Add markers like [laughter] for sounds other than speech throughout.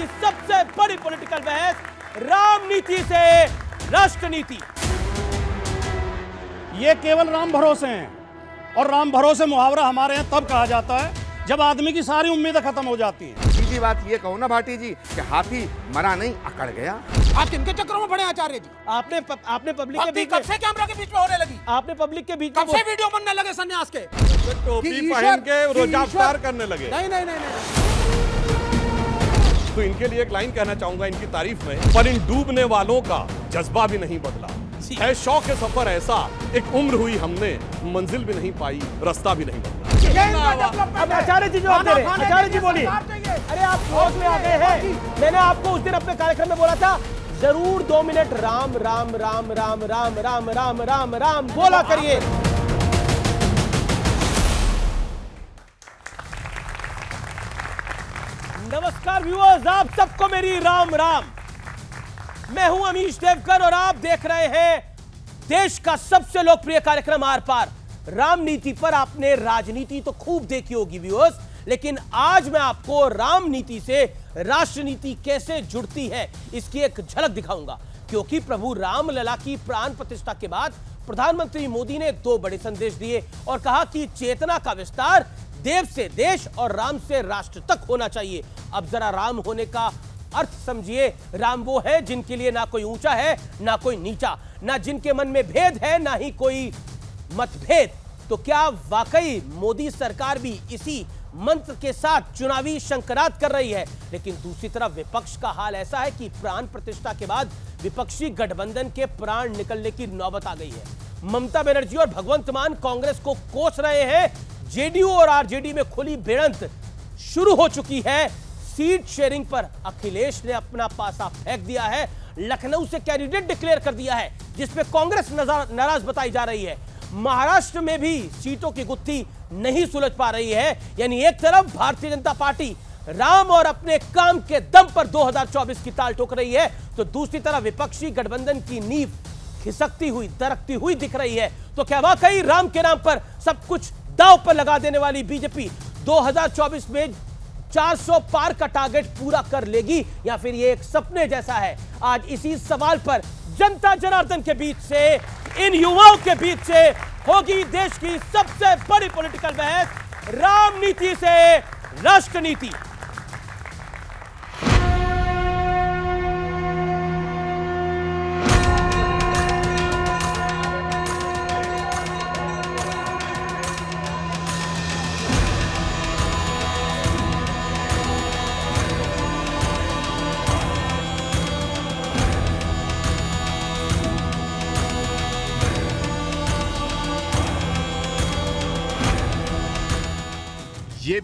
की सबसे बड़ी पॉलिटिकल बहस रामनीति से राष्ट्र नीति ये केवल राम भरोसे हैं और राम भरोसे मुहावरा हमारे यहाँ तब कहा जाता है जब आदमी की सारी उम्मीदें खत्म हो जाती हैं सीधी बात ये कहो ना भाटी जी कि हाथी मरा नहीं अकड़ गया आप किनके चक्रों में पड़े आचार्य जी आपने प, आपने पब्लिक के बीच कब से कैमरा के बीच में होने लगी आपने पब्लिक के बीच कब से वीडियो बनने लगे सन्यास के टोपी पहन के रोजा करने लगे नहीं नहीं नहीं नहीं तो इनके लिए एक लाइन कहना चाहूंगा इनकी तारीफ में पर इन डूबने वालों का जज्बा भी नहीं बदला है शौक के सफर ऐसा एक उम्र हुई हमने मंजिल भी नहीं पाई रास्ता भी नहीं बदला आचार्य जी जो आचार्य जी बोली अरे आप में आ गए हैं मैंने आपको उस दिन अपने कार्यक्रम में बोला था जरूर दो मिनट राम राम राम राम राम राम राम राम राम बोला करिए नमस्कार व्यूअर्स आप सबको मेरी राम राम मैं हूं अमीश देवकर और आप देख रहे हैं देश का सबसे लोकप्रिय कार्यक्रम आर पार रामनीति पर आपने राजनीति तो खूब देखी होगी व्यूअर्स लेकिन आज मैं आपको रामनीति से राष्ट्रनीति कैसे जुड़ती है इसकी एक झलक दिखाऊंगा क्योंकि प्रभु राम लला की प्राण प्रतिष्ठा के बाद प्रधानमंत्री मोदी ने दो बड़े संदेश दिए और कहा कि चेतना का विस्तार देव से देश और राम से राष्ट्र तक होना चाहिए अब जरा राम होने का अर्थ समझिए राम वो है जिनके लिए ना कोई ऊंचा है ना कोई नीचा ना जिनके मन में भेद है ना ही कोई मतभेद तो क्या वाकई मोदी सरकार भी इसी मंत्र के साथ चुनावी शंकरात कर रही है लेकिन दूसरी तरफ विपक्ष का हाल ऐसा है कि प्राण प्रतिष्ठा के बाद विपक्षी गठबंधन के प्राण निकलने की नौबत आ गई है ममता बनर्जी और भगवंत मान कांग्रेस को कोस रहे हैं जेडीयू और आरजेडी में खुली बेड़ंत शुरू हो चुकी है सीट शेयरिंग पर अखिलेश ने अपना पासा फेंक दिया है लखनऊ से कैंडिडेट डिक्लेयर कर दिया है जिसमें कांग्रेस नाराज बताई जा रही है महाराष्ट्र में भी सीटों की गुत्थी नहीं सुलझ पा रही है यानी एक तरफ भारतीय जनता पार्टी राम और अपने काम के दम पर 2024 की ताल ठोक रही है तो दूसरी तरफ विपक्षी गठबंधन की नींव खिसकती हुई दरकती हुई दिख रही है तो क्या वाकई राम के नाम पर सब कुछ दाव पर लगा देने वाली बीजेपी 2024 में 400 पार का टारगेट पूरा कर लेगी या फिर ये एक सपने जैसा है आज इसी सवाल पर जनता जनार्दन के बीच से इन युवाओं के बीच से होगी देश की सबसे बड़ी पॉलिटिकल बहस राम नीति से राष्ट्र नीति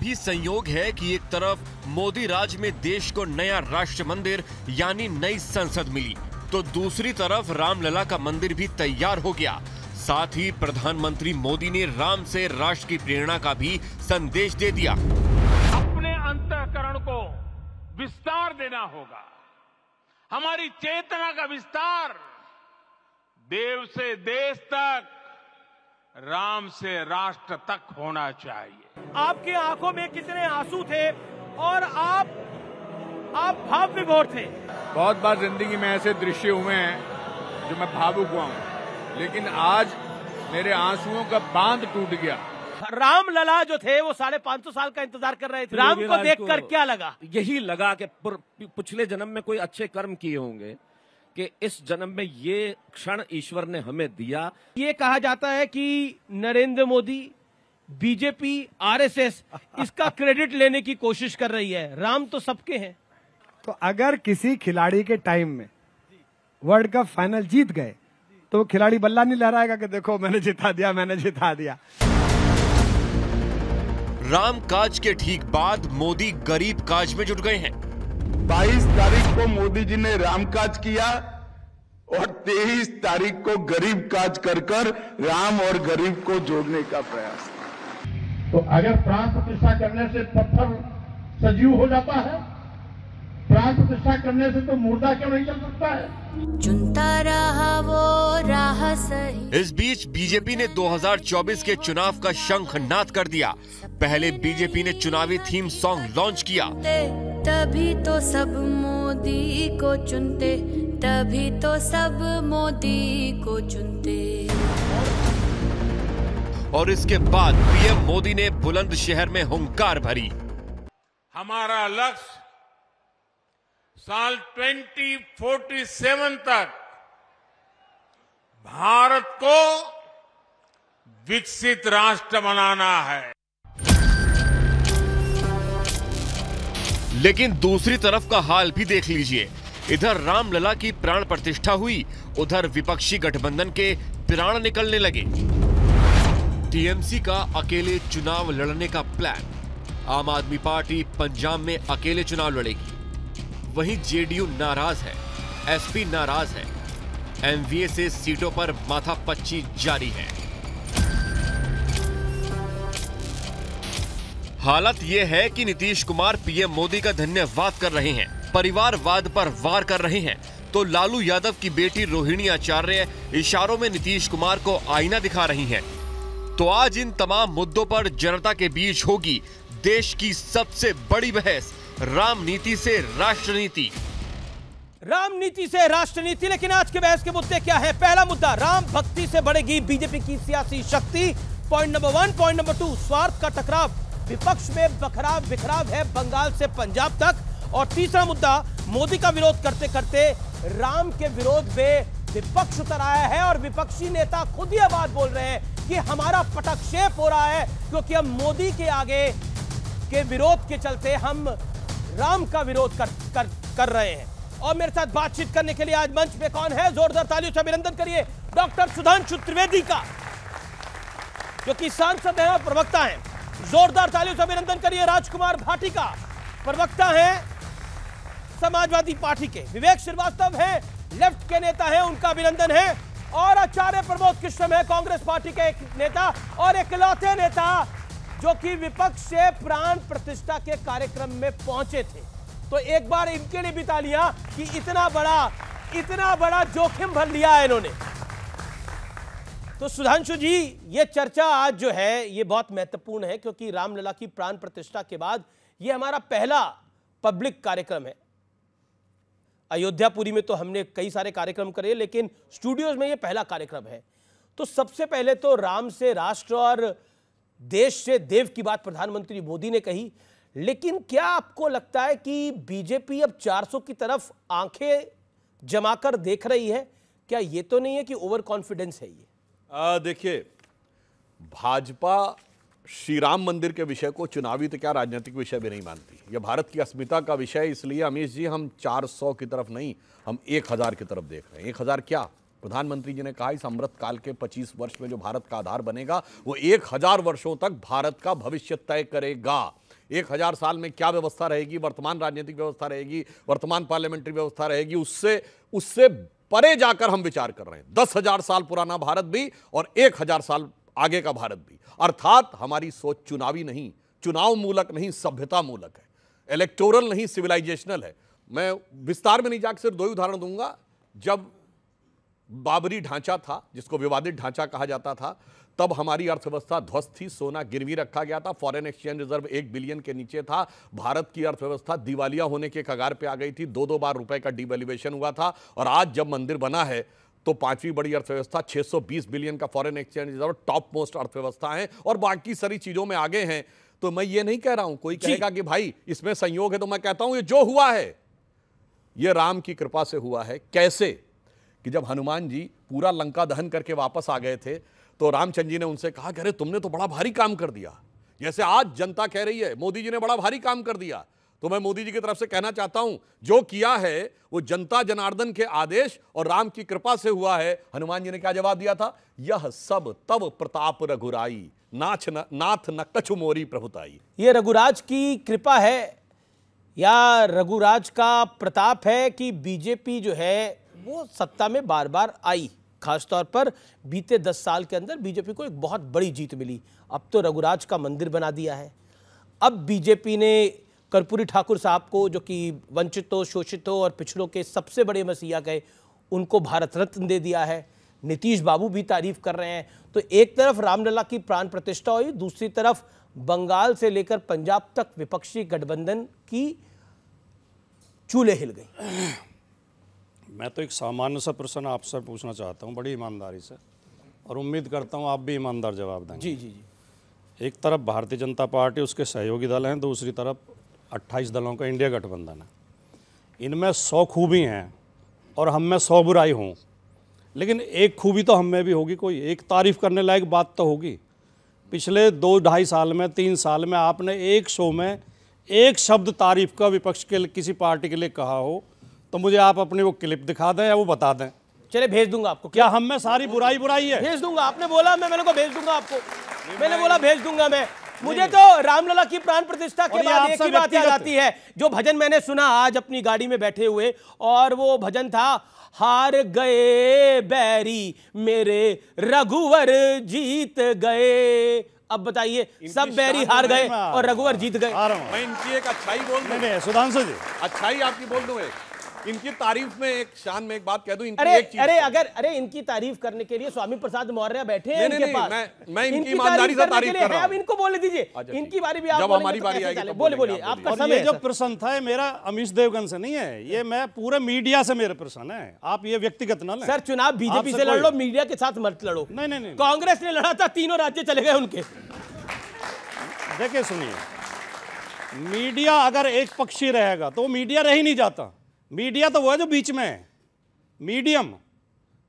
भी संयोग है कि एक तरफ मोदी राज में देश को नया राष्ट्र मंदिर यानी नई संसद मिली तो दूसरी तरफ रामलला का मंदिर भी तैयार हो गया साथ ही प्रधानमंत्री मोदी ने राम से राष्ट्र की प्रेरणा का भी संदेश दे दिया अपने अंतकरण को विस्तार देना होगा हमारी चेतना का विस्तार देव से देश तक राम से राष्ट्र तक होना चाहिए आपके आंखों में कितने आंसू थे और आप आप भाव विभोर थे बहुत बार जिंदगी में ऐसे दृश्य हुए हैं जो मैं भावुक हुआ हूँ लेकिन आज मेरे आंसुओं का बांध टूट गया राम लला जो थे वो साढ़े पांच सौ साल का इंतजार कर रहे थे तो राम को देखकर क्या लगा यही लगा कि पिछले जन्म में कोई अच्छे कर्म किए होंगे कि इस जन्म में ये क्षण ईश्वर ने हमें दिया ये कहा जाता है कि नरेंद्र मोदी बीजेपी आरएसएस इसका क्रेडिट लेने की कोशिश कर रही है राम तो सबके हैं तो अगर किसी खिलाड़ी के टाइम में वर्ल्ड कप फाइनल जीत गए तो खिलाड़ी बल्ला नहीं लहराएगा कि देखो मैंने जिता दिया मैंने जिता दिया राम काज के ठीक बाद मोदी गरीब काज में जुट गए हैं 22 तारीख को मोदी जी ने राम काज किया और 23 तारीख को गरीब काज कर कर राम और गरीब को जोड़ने का प्रयास तो अगर प्राण प्रतिष्ठा करने से पत्थर सजीव हो जाता है प्राण प्रतिष्ठा करने से तो मुर्दा क्यों नहीं चल सकता है चुनता रहा वो राह सही इस बीच बीजेपी ने 2024 के चुनाव का शंख नाथ कर दिया पहले बीजेपी ने चुनावी थीम सॉन्ग लॉन्च किया तभी तो सब मोदी को चुनते तभी तो सब मोदी को चुनते और इसके बाद पीएम मोदी ने बुलंदशहर में हुंकार भरी हमारा लक्ष्य साल 2047 तक भारत को विकसित राष्ट्र बनाना है लेकिन दूसरी तरफ का हाल भी देख लीजिए इधर रामलला की प्राण प्रतिष्ठा हुई उधर विपक्षी गठबंधन के प्राण निकलने लगे टीएमसी का अकेले चुनाव लड़ने का प्लान आम आदमी पार्टी पंजाब में अकेले चुनाव लड़ेगी वहीं जेडीयू नाराज है एसपी नाराज है एमवीए से सीटों पर माथा पच्ची जारी है हालत यह है कि नीतीश कुमार पीएम मोदी का धन्यवाद कर रहे हैं परिवारवाद पर वार कर रहे हैं तो लालू यादव की बेटी रोहिणी आचार्य इशारों में नीतीश कुमार को आईना दिखा रही हैं तो आज इन तमाम मुद्दों पर जनता के बीच होगी देश की सबसे बड़ी बहस राम नीति से राष्ट्रनीति राम नीति से राष्ट्रनीति लेकिन आज के बहस के मुद्दे क्या है पहला मुद्दा राम भक्ति से बढ़ेगी बीजेपी की सियासी शक्ति point number one point number two स्वार्थ का टकराव विपक्ष में बखराव बिखराव है बंगाल से पंजाब तक और तीसरा मुद्दा मोदी का विरोध करते करते राम के विरोध में विपक्ष उतर आया है और विपक्षी नेता खुद ही आवाज बोल रहे हैं कि हमारा पटक्षेप हो रहा है क्योंकि हम मोदी के आगे के विरोध के चलते हम राम का विरोध कर कर, कर रहे हैं और मेरे साथ बातचीत करने के लिए आज मंच पे कौन है जोरदार तालियों से अभिनंदन करिए डॉक्टर सुधांशु त्रिवेदी का जो कि सांसद है और प्रवक्ता है जोरदार तालियों से अभिनंदन करिए राजकुमार भाटी का प्रवक्ता है समाजवादी पार्टी के विवेक श्रीवास्तव है लेफ्ट के नेता है उनका अभिनंदन है और आचार्य प्रमोद कृष्ण है कांग्रेस पार्टी के एक नेता और इकलौते नेता जो कि विपक्ष से प्राण प्रतिष्ठा के कार्यक्रम में पहुंचे थे तो एक बार इनके लिए बिता लिया कि इतना बड़ा इतना बड़ा जोखिम भर लिया है इन्होंने तो सुधांशु जी ये चर्चा आज जो है ये बहुत महत्वपूर्ण है क्योंकि रामलला की प्राण प्रतिष्ठा के बाद ये हमारा पहला पब्लिक कार्यक्रम है अयोध्यापुरी में तो हमने कई सारे कार्यक्रम करे लेकिन स्टूडियोज में ये पहला कार्यक्रम है तो सबसे पहले तो राम से राष्ट्र और देश से देव की बात प्रधानमंत्री मोदी ने कही लेकिन क्या आपको लगता है कि बीजेपी अब 400 की तरफ आंखें जमाकर देख रही है क्या ये तो नहीं है कि ओवर कॉन्फिडेंस है ये देखिए भाजपा श्री राम मंदिर के विषय को चुनावी तो क्या राजनीतिक विषय भी नहीं मानती यह भारत की अस्मिता का विषय इसलिए अमीश जी हम 400 की तरफ नहीं हम 1000 की तरफ देख रहे हैं 1000 क्या प्रधानमंत्री जी ने कहा इस अमृत काल के 25 वर्ष में जो भारत का आधार बनेगा वो 1000 वर्षों तक भारत का भविष्य तय करेगा एक हजार साल में क्या व्यवस्था रहेगी वर्तमान राजनीतिक व्यवस्था रहेगी वर्तमान पार्लियामेंट्री व्यवस्था रहेगी उससे उससे परे जाकर हम विचार कर रहे हैं दस हजार साल पुराना भारत भी और एक हजार साल आगे का भारत भी अर्थात हमारी सोच चुनावी नहीं चुनाव मूलक नहीं सभ्यता मूलक है इलेक्टोरल नहीं सिविलाइजेशनल है मैं विस्तार में नहीं जाकर सिर्फ दो ही उदाहरण दूंगा जब बाबरी ढांचा था जिसको विवादित ढांचा कहा जाता था तब हमारी अर्थव्यवस्था ध्वस्त थी सोना गिरवी रखा गया था फॉरेन एक्सचेंज रिजर्व एक बिलियन के नीचे था भारत की अर्थव्यवस्था दिवालिया होने के कगार पे आ गई थी दो दो बार रुपए का डिवेल्युएशन हुआ था और आज जब मंदिर बना है तो पांचवी बड़ी अर्थव्यवस्था 620 बिलियन का foreign exchange reserve top most अर्थव्यवस्था है और बाकी सारी चीजों में आगे हैं तो मैं ये नहीं कह रहा हूं कोई कहेगा कि भाई इसमें संयोग है तो मैं कहता हूं ये जो हुआ है ये राम की कृपा से हुआ है कैसे कि जब हनुमान जी पूरा लंका दहन करके वापस आ गए थे तो रामचंद्र जी ने उनसे कहा अरे तुमने तो बड़ा भारी काम कर दिया जैसे आज जनता कह रही है मोदी जी ने बड़ा भारी काम कर दिया तो मैं मोदी जी की तरफ से कहना चाहता हूं जो किया है वो जनता जनार्दन के आदेश और राम की कृपा से हुआ है हनुमान जी ने क्या जवाब दिया था यह सब तब प्रताप रघुराई नाथ नाथ न कछु मोरी प्रभुताई ये रघुराज की कृपा है या रघुराज का प्रताप है कि बीजेपी जो है वो सत्ता में बार बार आई खासतौर पर बीते दस साल के अंदर बीजेपी को एक बहुत बड़ी जीत मिली अब तो रघुराज का मंदिर बना दिया है अब बीजेपी ने कर्पूरी ठाकुर साहब को जो कि वंचितों शोषितों और पिछड़ों के सबसे बड़े मसीहा गए उनको भारत रत्न दे दिया है नीतीश बाबू भी तारीफ कर रहे हैं तो एक तरफ रामलला की प्राण प्रतिष्ठा हुई दूसरी तरफ बंगाल से लेकर पंजाब तक विपक्षी गठबंधन की चूल्हे हिल गई [clears throat] मैं तो एक सामान्य सा प्रश्न आपसे पूछना चाहता हूँ बड़ी ईमानदारी से और उम्मीद करता हूँ आप भी ईमानदार जवाब देंगे जी जी जी एक तरफ भारतीय जनता पार्टी उसके सहयोगी दल हैं दूसरी तरफ अट्ठाईस दलों का इंडिया गठबंधन है इनमें सौ खूबी हैं और हम में सौ बुराई हों लेकिन एक खूबी तो हम में भी होगी कोई एक तारीफ़ करने लायक बात तो होगी पिछले दो ढाई साल में तीन साल में आपने एक शो में एक शब्द तारीफ का विपक्ष के किसी पार्टी के लिए कहा हो तो मुझे आप अपनी वो क्लिप दिखा दें या वो बता दें चले भेज दूंगा आपको क्या हम में सारी बुराई बुराई है भेज दूंगा आपने बोला मैं मैंने को भेज दूंगा आपको मैंने बोला भेज दूंगा मैं मुझे तो रामलला की प्राण प्रतिष्ठा के बाद एक ही बात याद आती है जो भजन मैंने सुना आज अपनी गाड़ी में बैठे हुए और वो भजन था हार गए बैरी मेरे रघुवर जीत गए अब बताइए सब बैरी हार गए और रघुवर जीत गए मैं इनकी एक अच्छाई बोल दूं सुधांशु जी अच्छाई आपकी बोल दूं एक इनकी तारीफ में एक शान में एक बात कह दू अरे, एक अरे अगर अरे इनकी तारीफ करने के लिए स्वामी प्रसाद मौर्य बैठे हैं इनके पास मैं, मैं इनकी ईमानदारी से तारीफ कर रहा हूं अब इनको बोलने दीजिए अच्छा, इनकी बारी भी तो आप जब हमारी बारी आएगी बोलिए बोलिए आपका समय जो प्रश्न था ये मेरा अमित देवगन से नहीं है ये मैं पूरे मीडिया से मेरा प्रश्न है आप ये व्यक्तिगत ना लें सर चुनाव बीजेपी से लड़ लो मीडिया के साथ मत लड़ो नहीं नहीं कांग्रेस ने लड़ा था तीनों राज्य चले गए उनके देखिए सुनिए मीडिया अगर एक पक्षी रहेगा तो मीडिया रह ही नहीं जाता मीडिया तो वो है जो बीच में है मीडियम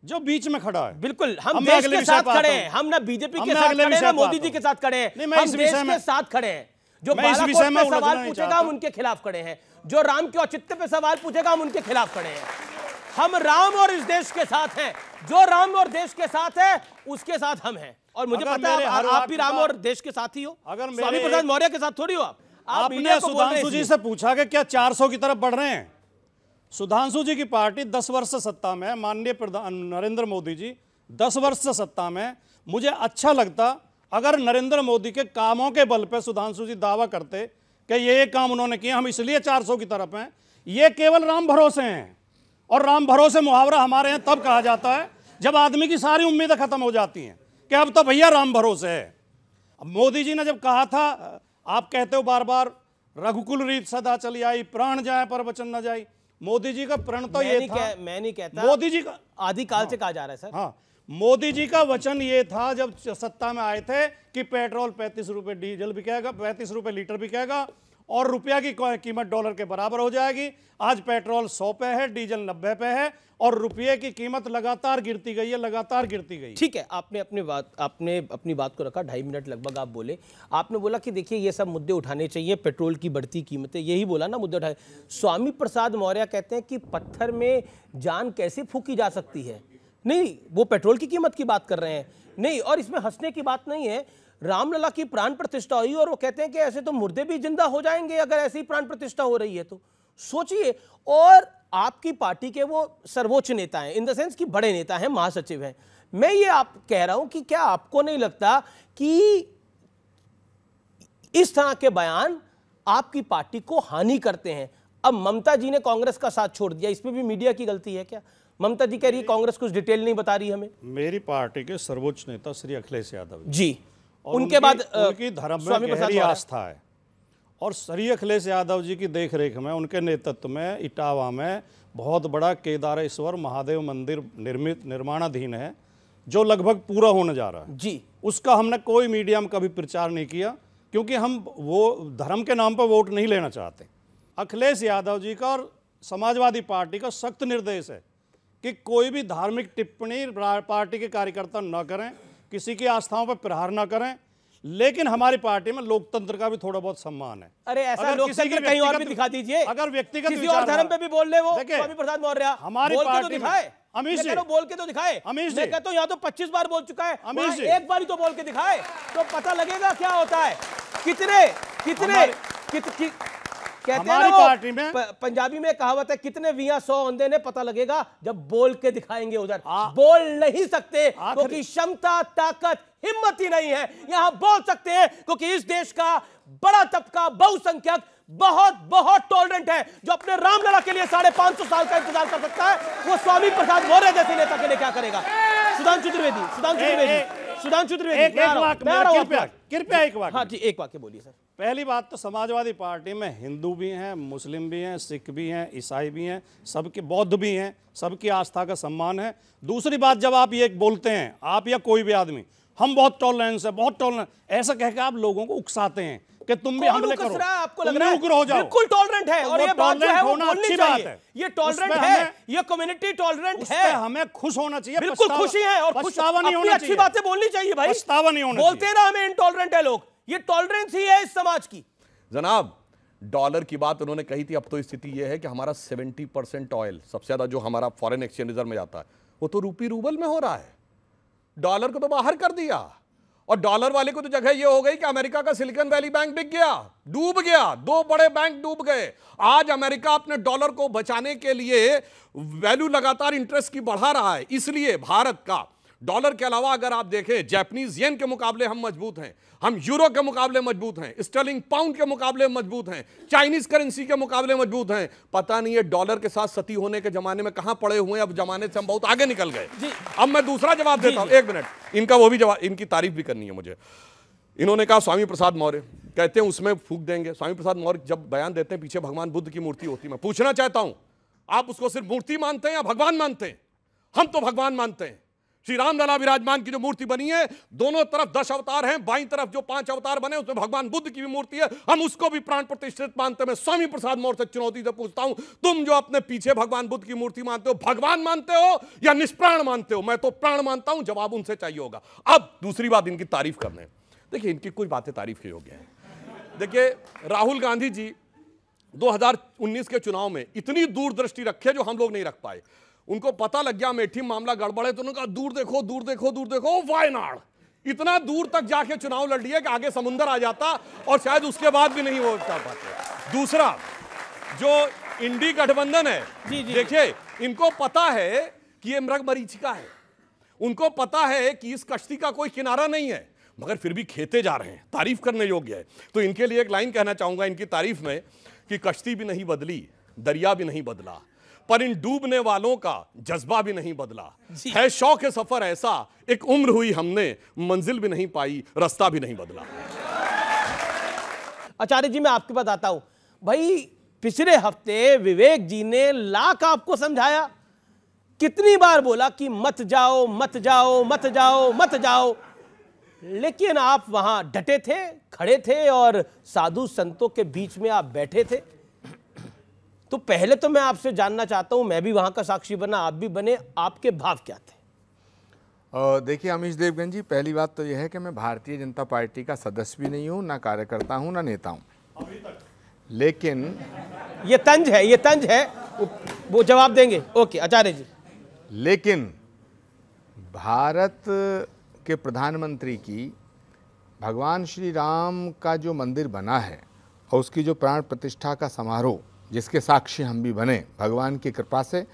जो बीच में खड़ा है बिल्कुल हम, देश के साथ खड़े हैं हम ना बीजेपी के साथ खड़े हैं मोदी जी के साथ खड़े हैं हम देश के साथ खड़े हैं जो विषय में सवाल पूछेगा हम उनके खिलाफ खड़े हैं जो राम के औचित्य पे सवाल पूछेगा हम उनके खिलाफ खड़े हैं हम राम और इस देश के साथ हैं जो राम और देश के साथ है उसके साथ हम हैं और मुझे पता है आप भी राम और देश के साथ ही हो अगर स्वामी प्रसाद मौर्य के साथ थोड़ी हो आप आपने सुधांशु जी से पूछा कि क्या 400 की तरफ बढ़ रहे हैं सुधांशु जी की पार्टी दस वर्ष से सत्ता में माननीय प्रधान नरेंद्र मोदी जी दस वर्ष से सत्ता में मुझे अच्छा लगता अगर नरेंद्र मोदी के कामों के बल पर सुधांशु जी दावा करते कि ये ये काम उन्होंने किए हम इसलिए 400 की तरफ हैं ये केवल राम भरोसे हैं और राम भरोसे मुहावरा हमारे यहाँ तब कहा जाता है जब आदमी की सारी उम्मीदें खत्म हो जाती हैं कि अब तो भैया राम भरोसे है अब मोदी जी ने जब कहा था आप कहते हो बार बार रघुकुल रीत सदा चली आई प्राण जाए पर वचन न जाई मोदी जी का प्रण तो ये था कह, मैं नहीं कहता मोदी जी का आदिकाल हाँ, से कहा जा रहा है सर हाँ मोदी जी का वचन ये था जब सत्ता में आए थे कि पेट्रोल पैंतीस रुपए डीजल कहेगा पैंतीस रुपए लीटर कहेगा और रुपया की कीमत डॉलर के बराबर हो जाएगी आज पेट्रोल सौ पे है डीजल नब्बे पे है और रुपये की कीमत लगातार गिरती गई है लगातार गिरती गई ठीक है आपने अपनी बात आपने अपनी बात को रखा ढाई मिनट लगभग आप बोले आपने बोला कि देखिए ये सब मुद्दे उठाने चाहिए पेट्रोल की बढ़ती कीमतें यही बोला ना मुद्दे उठाए स्वामी प्रसाद मौर्य कहते हैं कि पत्थर में जान कैसे फूकी जा सकती है नहीं वो पेट्रोल की कीमत की बात कर रहे हैं नहीं और इसमें हंसने की बात नहीं है रामलला की प्राण प्रतिष्ठा हुई और वो कहते हैं कि ऐसे तो मुर्दे भी जिंदा हो जाएंगे अगर ऐसी प्राण प्रतिष्ठा हो रही है तो सोचिए और आपकी पार्टी के वो सर्वोच्च नेता हैं इन द सेंस कि बड़े नेता हैं महासचिव हैं मैं ये आप कह रहा हूं कि क्या आपको नहीं लगता कि इस तरह के बयान आपकी पार्टी को हानि करते हैं अब ममता जी ने कांग्रेस का साथ छोड़ दिया इसमें भी मीडिया की गलती है क्या ममता जी कह रही है कांग्रेस कुछ डिटेल नहीं बता रही हमें मेरी पार्टी के सर्वोच्च नेता श्री अखिलेश यादव जी उनके बाद उनकी धर्म में गहरी आस्था है और सरी अखिलेश यादव जी की देखरेख में उनके नेतृत्व में इटावा में बहुत बड़ा केदारेश्वर महादेव मंदिर निर्मित निर्माणाधीन है जो लगभग पूरा होने जा रहा है जी उसका हमने कोई मीडिया में कभी प्रचार नहीं किया क्योंकि हम वो धर्म के नाम पर वोट नहीं लेना चाहते अखिलेश यादव जी का और समाजवादी पार्टी का सख्त निर्देश है कि कोई भी धार्मिक टिप्पणी पार्टी के कार्यकर्ता न करें किसी की आस्थाओं पर प्रहार ना करें लेकिन हमारी पार्टी में लोकतंत्र का भी थोड़ा बहुत सम्मान है अरे ऐसा लोकतंत्र कहीं और भी दिखा दीजिए अगर व्यक्तिगत किसी और धर्म पे भी बोल रहे वो स्वामी प्रसाद मौर्य हमारी तो पार्टी दिखाए अमीश जी बोल के तो दिखाए अमीश जी तो यहाँ तो 25 बार बोल चुका है अमीश जी एक बार ही तो बोल के दिखाए तो पता लगेगा क्या होता है कितने कितने कहते हैं पार्टी में पंजाबी में कहावत है कितने विया सौ अंधे ने पता लगेगा जब बोल के दिखाएंगे उधर हाँ। बोल नहीं सकते क्योंकि क्षमता ताकत हिम्मत ही नहीं है यहां बोल सकते हैं क्योंकि इस देश का बड़ा तबका बहुसंख्यक बहुत बहुत टॉलरेंट है जो अपने रामलला के लिए साढ़े पांच सौ साल का इंतजार कर सकता है वो स्वामी प्रसाद मौर्य जैसे नेता के लिए क्या करेगा सुधांशु त्रिवेदी सुधांशु त्रिवेदी सुधांशु त्रिवेदी कृपया हाँ एक वाक्य बोलिए सर पहली बात तो समाजवादी पार्टी में हिंदू भी हैं मुस्लिम भी हैं सिख भी हैं ईसाई भी हैं सबके बौद्ध भी हैं सबकी आस्था का सम्मान है दूसरी बात जब आप ये बोलते हैं आप या कोई भी आदमी हम बहुत टॉलरेंस है बहुत टॉलरेंस ऐसा कहकर आप लोगों को उकसाते हैं कि तुम भी हमले करो आपको लग रहा है हो जाओ बिल्कुल टॉलरेंट है तो और ये बात जो है वो बोलनी चाहिए ये टॉलरेंट है ये कम्युनिटी टॉलरेंट है हमें खुश होना चाहिए बिल्कुल खुशी है और खुशावा नहीं होना चाहिए अच्छी बातें बोलनी चाहिए भाई नहीं होना बोलते ना हमें इनटॉलरेंट है लोग ये टॉलरेंस ही है इस समाज की जनाब डॉलर की बात उन्होंने कही थी अब तो स्थिति यह है कि हमारा 70 परसेंट ऑयल सबसे ज़्यादा जो हमारा फॉरेन एक्सचेंज रिजर्व में जाता है वो तो रूपी रूबल में हो रहा है डॉलर को तो बाहर कर दिया और डॉलर वाले को तो जगह यह हो गई कि अमेरिका का सिलिकॉन वैली बैंक बिक गया डूब गया दो बड़े बैंक डूब गए आज अमेरिका अपने डॉलर को बचाने के लिए वैल्यू लगातार इंटरेस्ट की बढ़ा रहा है इसलिए भारत का डॉलर के अलावा अगर आप देखें जैपनीज येन के मुकाबले हम मजबूत हैं हम यूरो के मुकाबले मजबूत हैं स्टर्लिंग पाउंड के मुकाबले मजबूत हैं चाइनीज करेंसी के मुकाबले मजबूत हैं पता नहीं है डॉलर के साथ सती होने के जमाने में कहां पड़े हुए अब जमाने से हम बहुत आगे निकल गए अब मैं दूसरा जवाब देता हूं एक मिनट इनका वो भी जवाब इनकी तारीफ भी करनी है मुझे इन्होंने कहा स्वामी प्रसाद मौर्य कहते हैं उसमें फूक देंगे स्वामी प्रसाद मौर्य जब बयान देते हैं पीछे भगवान बुद्ध की मूर्ति होती मैं पूछना चाहता हूं आप उसको सिर्फ मूर्ति मानते हैं या भगवान मानते हैं हम तो भगवान मानते हैं श्री राम लला विराजमान की जो मूर्ति बनी है दोनों तरफ दस अवतार हैं बाई तरफ जो पांच अवतार बने उसमें भगवान बुद्ध की भी मूर्ति है हम उसको भी प्राण प्रतिष्ठित मानते हैं स्वामी प्रसाद मौर्य से चुनौती से पूछता हूं तुम जो अपने पीछे भगवान बुद्ध की मूर्ति मानते हो भगवान मानते हो या निष्प्राण मानते हो मैं तो प्राण मानता हूं जवाब उनसे चाहिए होगा अब दूसरी बात इनकी तारीफ करने देखिए इनकी कुछ बातें तारीफ के योग्य हैं देखिए राहुल गांधी जी 2019 के चुनाव में इतनी दूरदृष्टि रखी है जो हम लोग नहीं रख पाए उनको पता लग गया अमेठी मामला गड़बड़े तो उन्होंने कहा दूर देखो दूर देखो दूर देखो वायनाड इतना दूर तक जाके चुनाव लड़ लिया कि आगे समुंदर आ जाता और शायद उसके बाद भी नहीं वो कर पाते दूसरा जो इंडी गठबंधन है देखिए इनको पता है कि ये मृग मरीचिका है उनको पता है कि इस कश्ती का कोई किनारा नहीं है मगर फिर भी खेते जा रहे हैं तारीफ करने योग्य है तो इनके लिए एक लाइन कहना चाहूंगा इनकी तारीफ में कि कश्ती भी नहीं बदली दरिया भी नहीं बदला पर इन डूबने वालों का जज्बा भी नहीं बदला है शौक सफर ऐसा एक उम्र हुई हमने मंजिल भी नहीं पाई रास्ता भी नहीं बदला आचार्य जी मैं आपके पास आता हूं भाई पिछले हफ्ते विवेक जी ने लाख आपको समझाया कितनी बार बोला कि मत जाओ मत जाओ मत जाओ मत जाओ लेकिन आप वहां डटे थे खड़े थे और साधु संतों के बीच में आप बैठे थे तो पहले तो मैं आपसे जानना चाहता हूँ मैं भी वहां का साक्षी बना आप भी बने आपके भाव क्या थे देखिए अमीश देवगन जी पहली बात तो यह है कि मैं भारतीय जनता पार्टी का सदस्य भी नहीं हूँ ना कार्यकर्ता हूं ना नेता हूं लेकिन ये तंज है ये तंज है वो जवाब देंगे ओके आचार्य जी लेकिन भारत के प्रधानमंत्री की भगवान श्री राम का जो मंदिर बना है और उसकी जो प्राण प्रतिष्ठा का समारोह जिसके साक्षी हम भी बने भगवान की कृपा से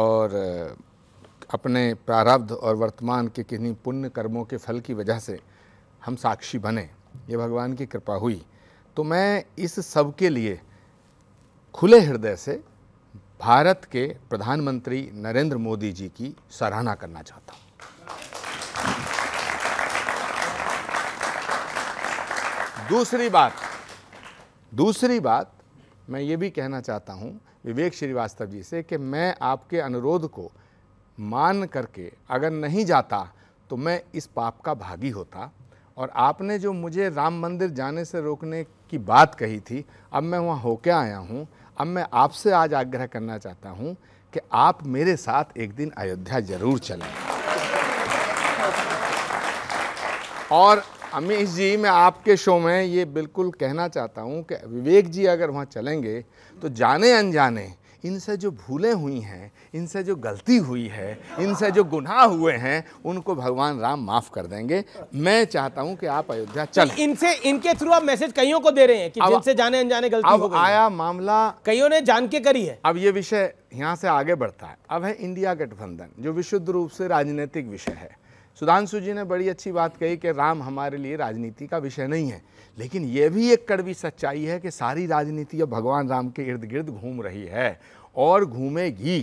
और अपने प्रारब्ध और वर्तमान के किन्हीं पुण्य कर्मों के फल की वजह से हम साक्षी बने ये भगवान की कृपा हुई तो मैं इस सब के लिए खुले हृदय से भारत के प्रधानमंत्री नरेंद्र मोदी जी की सराहना करना चाहता हूँ दूसरी बात दूसरी बात मैं ये भी कहना चाहता हूँ विवेक श्रीवास्तव जी से कि मैं आपके अनुरोध को मान करके अगर नहीं जाता तो मैं इस पाप का भागी होता और आपने जो मुझे राम मंदिर जाने से रोकने की बात कही थी अब मैं वहाँ होके आया हूँ अब मैं आपसे आज आग्रह करना चाहता हूँ कि आप मेरे साथ एक दिन अयोध्या ज़रूर चलें और अमीश जी मैं आपके शो में ये बिल्कुल कहना चाहता हूँ कि विवेक जी अगर वहाँ चलेंगे तो जाने अनजाने इनसे जो भूलें हुई हैं इनसे जो गलती हुई है इनसे जो गुनाह हुए हैं उनको भगवान राम माफ कर देंगे मैं चाहता हूं कि आप अयोध्या तो चल इनसे इनके थ्रू आप मैसेज कईयों को दे रहे हैं कि जिनसे जाने अनजाने गलती अब हो गई आया मामला कईयों ने जान के करी है अब ये विषय यहाँ से आगे बढ़ता है अब है इंडिया गठबंधन जो विशुद्ध रूप से राजनीतिक विषय है सुधांशु जी ने बड़ी अच्छी बात कही कि राम हमारे लिए राजनीति का विषय नहीं है लेकिन ये भी एक कड़वी सच्चाई है कि सारी राजनीति अब भगवान राम के इर्द गिर्द घूम रही है और घूमेगी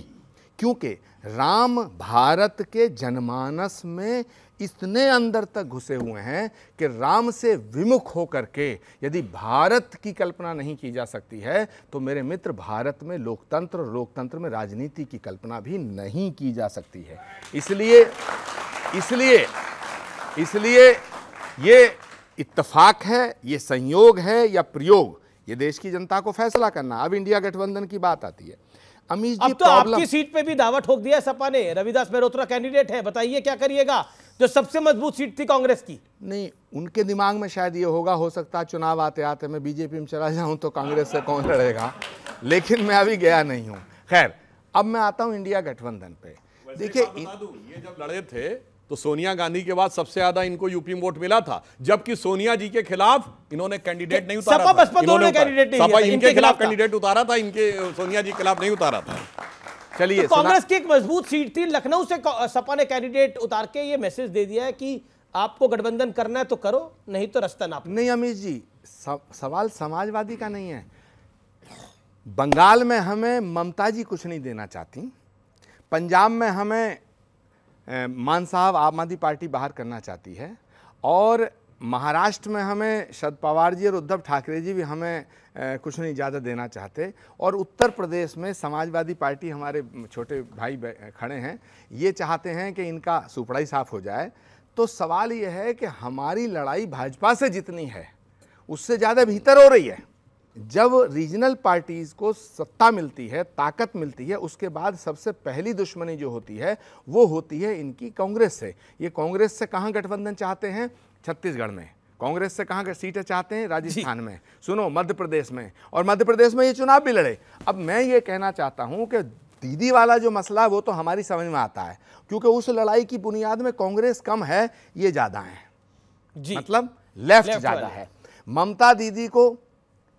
क्योंकि राम भारत के जनमानस में इतने अंदर तक घुसे हुए हैं कि राम से विमुख होकर के यदि भारत की कल्पना नहीं की जा सकती है तो मेरे मित्र भारत में लोकतंत्र और लोकतंत्र में राजनीति की कल्पना भी नहीं की जा सकती है इसलिए इसलिए इसलिए ये इत्तफाक है ये संयोग है या प्रयोग ये देश की जनता को फैसला करना अब इंडिया गठबंधन की बात आती है अमीश अब तो आपकी सीट पे भी दावा ठोक दिया सपा ने रविदास मेहरोत्रा कैंडिडेट है बताइए क्या करिएगा जो सबसे मजबूत सीट थी कांग्रेस की नहीं उनके दिमाग में शायद ये होगा हो सकता है चुनाव आते आते मैं बीजेपी में चला जाऊं तो कांग्रेस से कौन लड़ेगा लेकिन मैं अभी गया नहीं हूं खैर अब मैं आता हूं इंडिया गठबंधन पे देखिए ये जब लड़े थे तो सोनिया गांधी के बाद सबसे ज्यादा इनको यूपी में वोट मिला था जबकि सोनिया जी के खिलाफ इन्होंने कैंडिडेट नहीं उतारा सपा बसपा कैंडिडेट नहीं सपा इनके खिलाफ कैंडिडेट उतारा था इनके सोनिया जी के खिलाफ नहीं उतारा था चलिए तो कांग्रेस की एक मजबूत सीट थी लखनऊ से सपा ने कैंडिडेट उतार के ये मैसेज दे दिया है कि आपको गठबंधन करना है तो करो नहीं तो रास्ता ना नहीं अमित जी सवाल समाजवादी का नहीं है बंगाल में हमें ममता जी कुछ नहीं देना चाहती पंजाब में हमें मान साहब आम आदमी पार्टी बाहर करना चाहती है और महाराष्ट्र में हमें शरद पवार जी और उद्धव ठाकरे जी भी हमें कुछ नहीं ज़्यादा देना चाहते और उत्तर प्रदेश में समाजवादी पार्टी हमारे छोटे भाई खड़े हैं ये चाहते हैं कि इनका सुपड़ाई साफ हो जाए तो सवाल ये है कि हमारी लड़ाई भाजपा से जितनी है उससे ज़्यादा भीतर हो रही है जब रीजनल पार्टीज को सत्ता मिलती है ताकत मिलती है उसके बाद सबसे पहली दुश्मनी जो होती है वो होती है इनकी कांग्रेस से ये कांग्रेस से कहाँ गठबंधन चाहते हैं छत्तीसगढ़ में कांग्रेस से कहाँ सीटें चाहते हैं राजस्थान में सुनो मध्य प्रदेश में और मध्य प्रदेश में ये चुनाव भी लड़े अब मैं ये कहना चाहता हूँ कि दीदी वाला जो मसला वो तो हमारी समझ में आता है क्योंकि उस लड़ाई की बुनियाद में कांग्रेस कम है ये ज़्यादा है जी मतलब लेफ्ट ज़्यादा है ममता दीदी को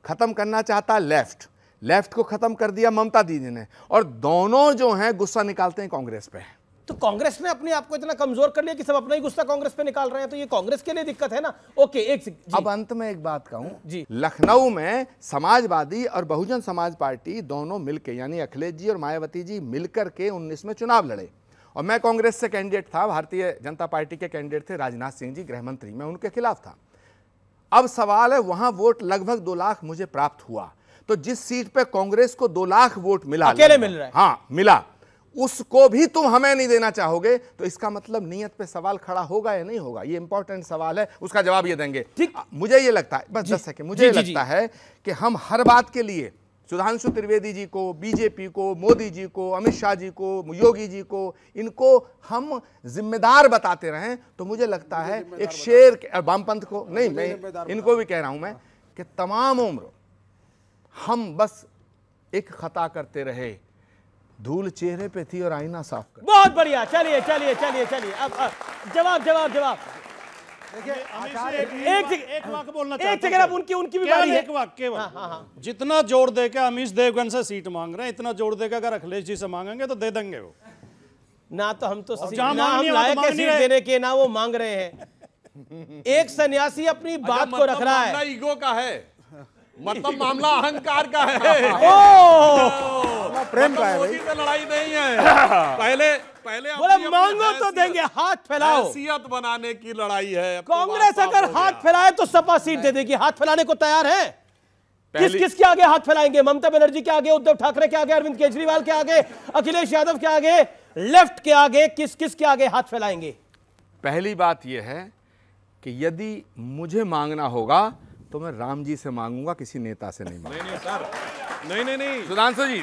ख़त्म करना चाहता लेफ्ट लेफ्ट को ख़त्म कर दिया ममता दीदी ने और दोनों जो हैं गुस्सा निकालते हैं कांग्रेस पे तो कांग्रेस ने अपने आप को इतना कमजोर कर लिया कि सब अपना ही गुस्सा कांग्रेस पे निकाल रहे हैं तो ये कांग्रेस के लिए दिक्कत है ना ओके एक अब अंत में एक बात कहूं जी लखनऊ में समाजवादी और बहुजन समाज पार्टी दोनों मिलकर यानी अखिलेश जी और मायावती जी मिलकर के उन्नीस में चुनाव लड़े और मैं कांग्रेस से कैंडिडेट था भारतीय जनता पार्टी के कैंडिडेट थे राजनाथ सिंह जी गृहमंत्री मैं उनके खिलाफ था अब सवाल है वहां वोट लगभग दो लाख मुझे प्राप्त हुआ तो जिस सीट पे कांग्रेस को दो लाख वोट मिला अकेले मिल रहा है हाँ मिला उसको भी तुम हमें नहीं देना चाहोगे तो इसका मतलब नीयत पे सवाल खड़ा होगा या नहीं होगा ये इंपॉर्टेंट सवाल है उसका जवाब ये देंगे ठीक मुझे ये लगता है बस दस सेकेंड मुझे जी, ये जी, लगता जी. है कि हम हर बात के लिए सुधांशु त्रिवेदी जी को बीजेपी को मोदी जी को अमित शाह जी को योगी जी को इनको हम जिम्मेदार बताते रहे तो मुझे लगता है एक शेर वामपंथ को नहीं मैं इनको भी कह रहा हूं मैं कि तमाम उम्र हम बस एक खता करते रहे धूल चेहरे पे थी और आईना साफ कर बहुत बढ़िया चलिए चलिए चलिए चलिए अब जवाब जवाब जवाब एक एक वाक उनकी उनकी भी बारी है एक वाक केवल हाँ, हाँ, हाँ। जितना जोर देकर अमीश देवगन से सीट मांग रहे हैं इतना जोर देकर अगर अखिलेश जी से मांगेंगे तो दे देंगे वो ना तो हम तो, तो लायक है सीट देने के ना वो मांग रहे हैं [laughs] एक सन्यासी अपनी अच्छा, बात को मतलब रख रहा है ईगो का है मतलब मामला अहंकार का है [laughs] ओ तो प्रेम का है मतलब लड़ाई नहीं है [laughs] पहले पहले बोले मांगो तो देंगे हाथ फैलाओ सियत बनाने की लड़ाई है तो कांग्रेस अगर हाथ फैलाए तो सपा सीट दे देगी हाथ फैलाने को तैयार है किस किस के आगे हाथ फैलाएंगे ममता बनर्जी के आगे उद्धव ठाकरे के आगे अरविंद केजरीवाल के आगे अखिलेश यादव के आगे लेफ्ट के आगे किस किस के आगे हाथ फैलाएंगे पहली बात यह है कि यदि मुझे मांगना होगा तो मैं राम जी से मांगूंगा किसी नेता से नहीं मांगूंगा नहीं नहीं सर नहीं नहीं नहीं सुधांशु जी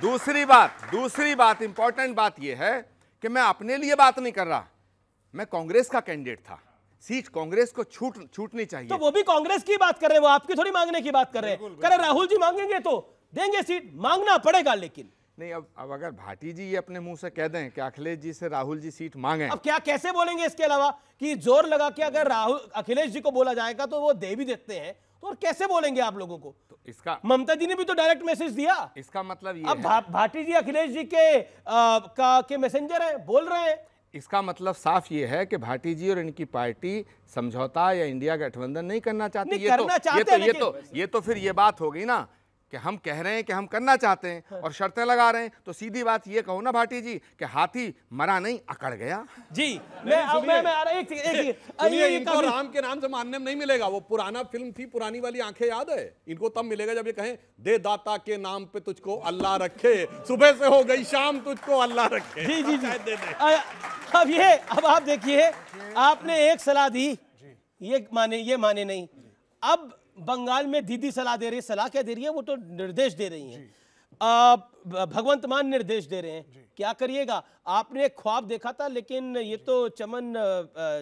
दूसरी बात दूसरी बात इंपॉर्टेंट बात यह है कि मैं अपने लिए बात नहीं कर रहा मैं कांग्रेस का कैंडिडेट था सीट कांग्रेस को छूट छूटनी चाहिए तो वो भी कांग्रेस की बात कर रहे हैं वो आपकी थोड़ी मांगने की बात कर रहे हैं करे राहुल जी मांगेंगे तो देंगे सीट मांगना पड़ेगा लेकिन नहीं अब अब अगर भाटी जी ये अपने मुंह से कह दें कि अखिलेश जी से राहुल जी सीट मांगे अब क्या कैसे बोलेंगे इसके अलावा कि जोर लगा के अगर राहुल अखिलेश जी को बोला जाएगा तो वो दे भी देते हैं तो और कैसे बोलेंगे आप लोगों को तो इसका ममता जी ने भी तो डायरेक्ट मैसेज दिया इसका मतलब ये अब भा, भाटी जी अखिलेश जी के आ, का के मैसेंजर हैं बोल रहे हैं इसका मतलब साफ ये है कि भाटी जी और इनकी पार्टी समझौता या इंडिया गठबंधन नहीं करना चाहती नहीं, ये तो- करना तो, चाहते ये तो ये तो ये तो फिर ये बात हो गई ना कि हम कह रहे हैं कि हम करना चाहते हैं और शर्तें लगा रहे हैं तो सीधी बात ये कहो ना भाटी जी कि हाथी मरा नहीं अकड़ गया जी मैं अब मैं, मैं एक एक, एक इनको राम के नाम से मानने में नहीं मिलेगा वो पुराना फिल्म थी पुरानी वाली आंखें याद है इनको तब मिलेगा जब ये कहें दे दाता के नाम पे तुझको अल्लाह रखे सुबह से हो गई शाम तुझको अल्लाह रखे जी जी जी अब ये अब आप देखिए आपने एक सलाह दी ये माने ये माने नहीं अब बंगाल में दीदी सलाह दे रही है सलाह क्या दे रही है वो तो निर्देश दे रही है भगवंत मान निर्देश दे रहे हैं क्या करिएगा आपने ख्वाब देखा था लेकिन ये तो चमन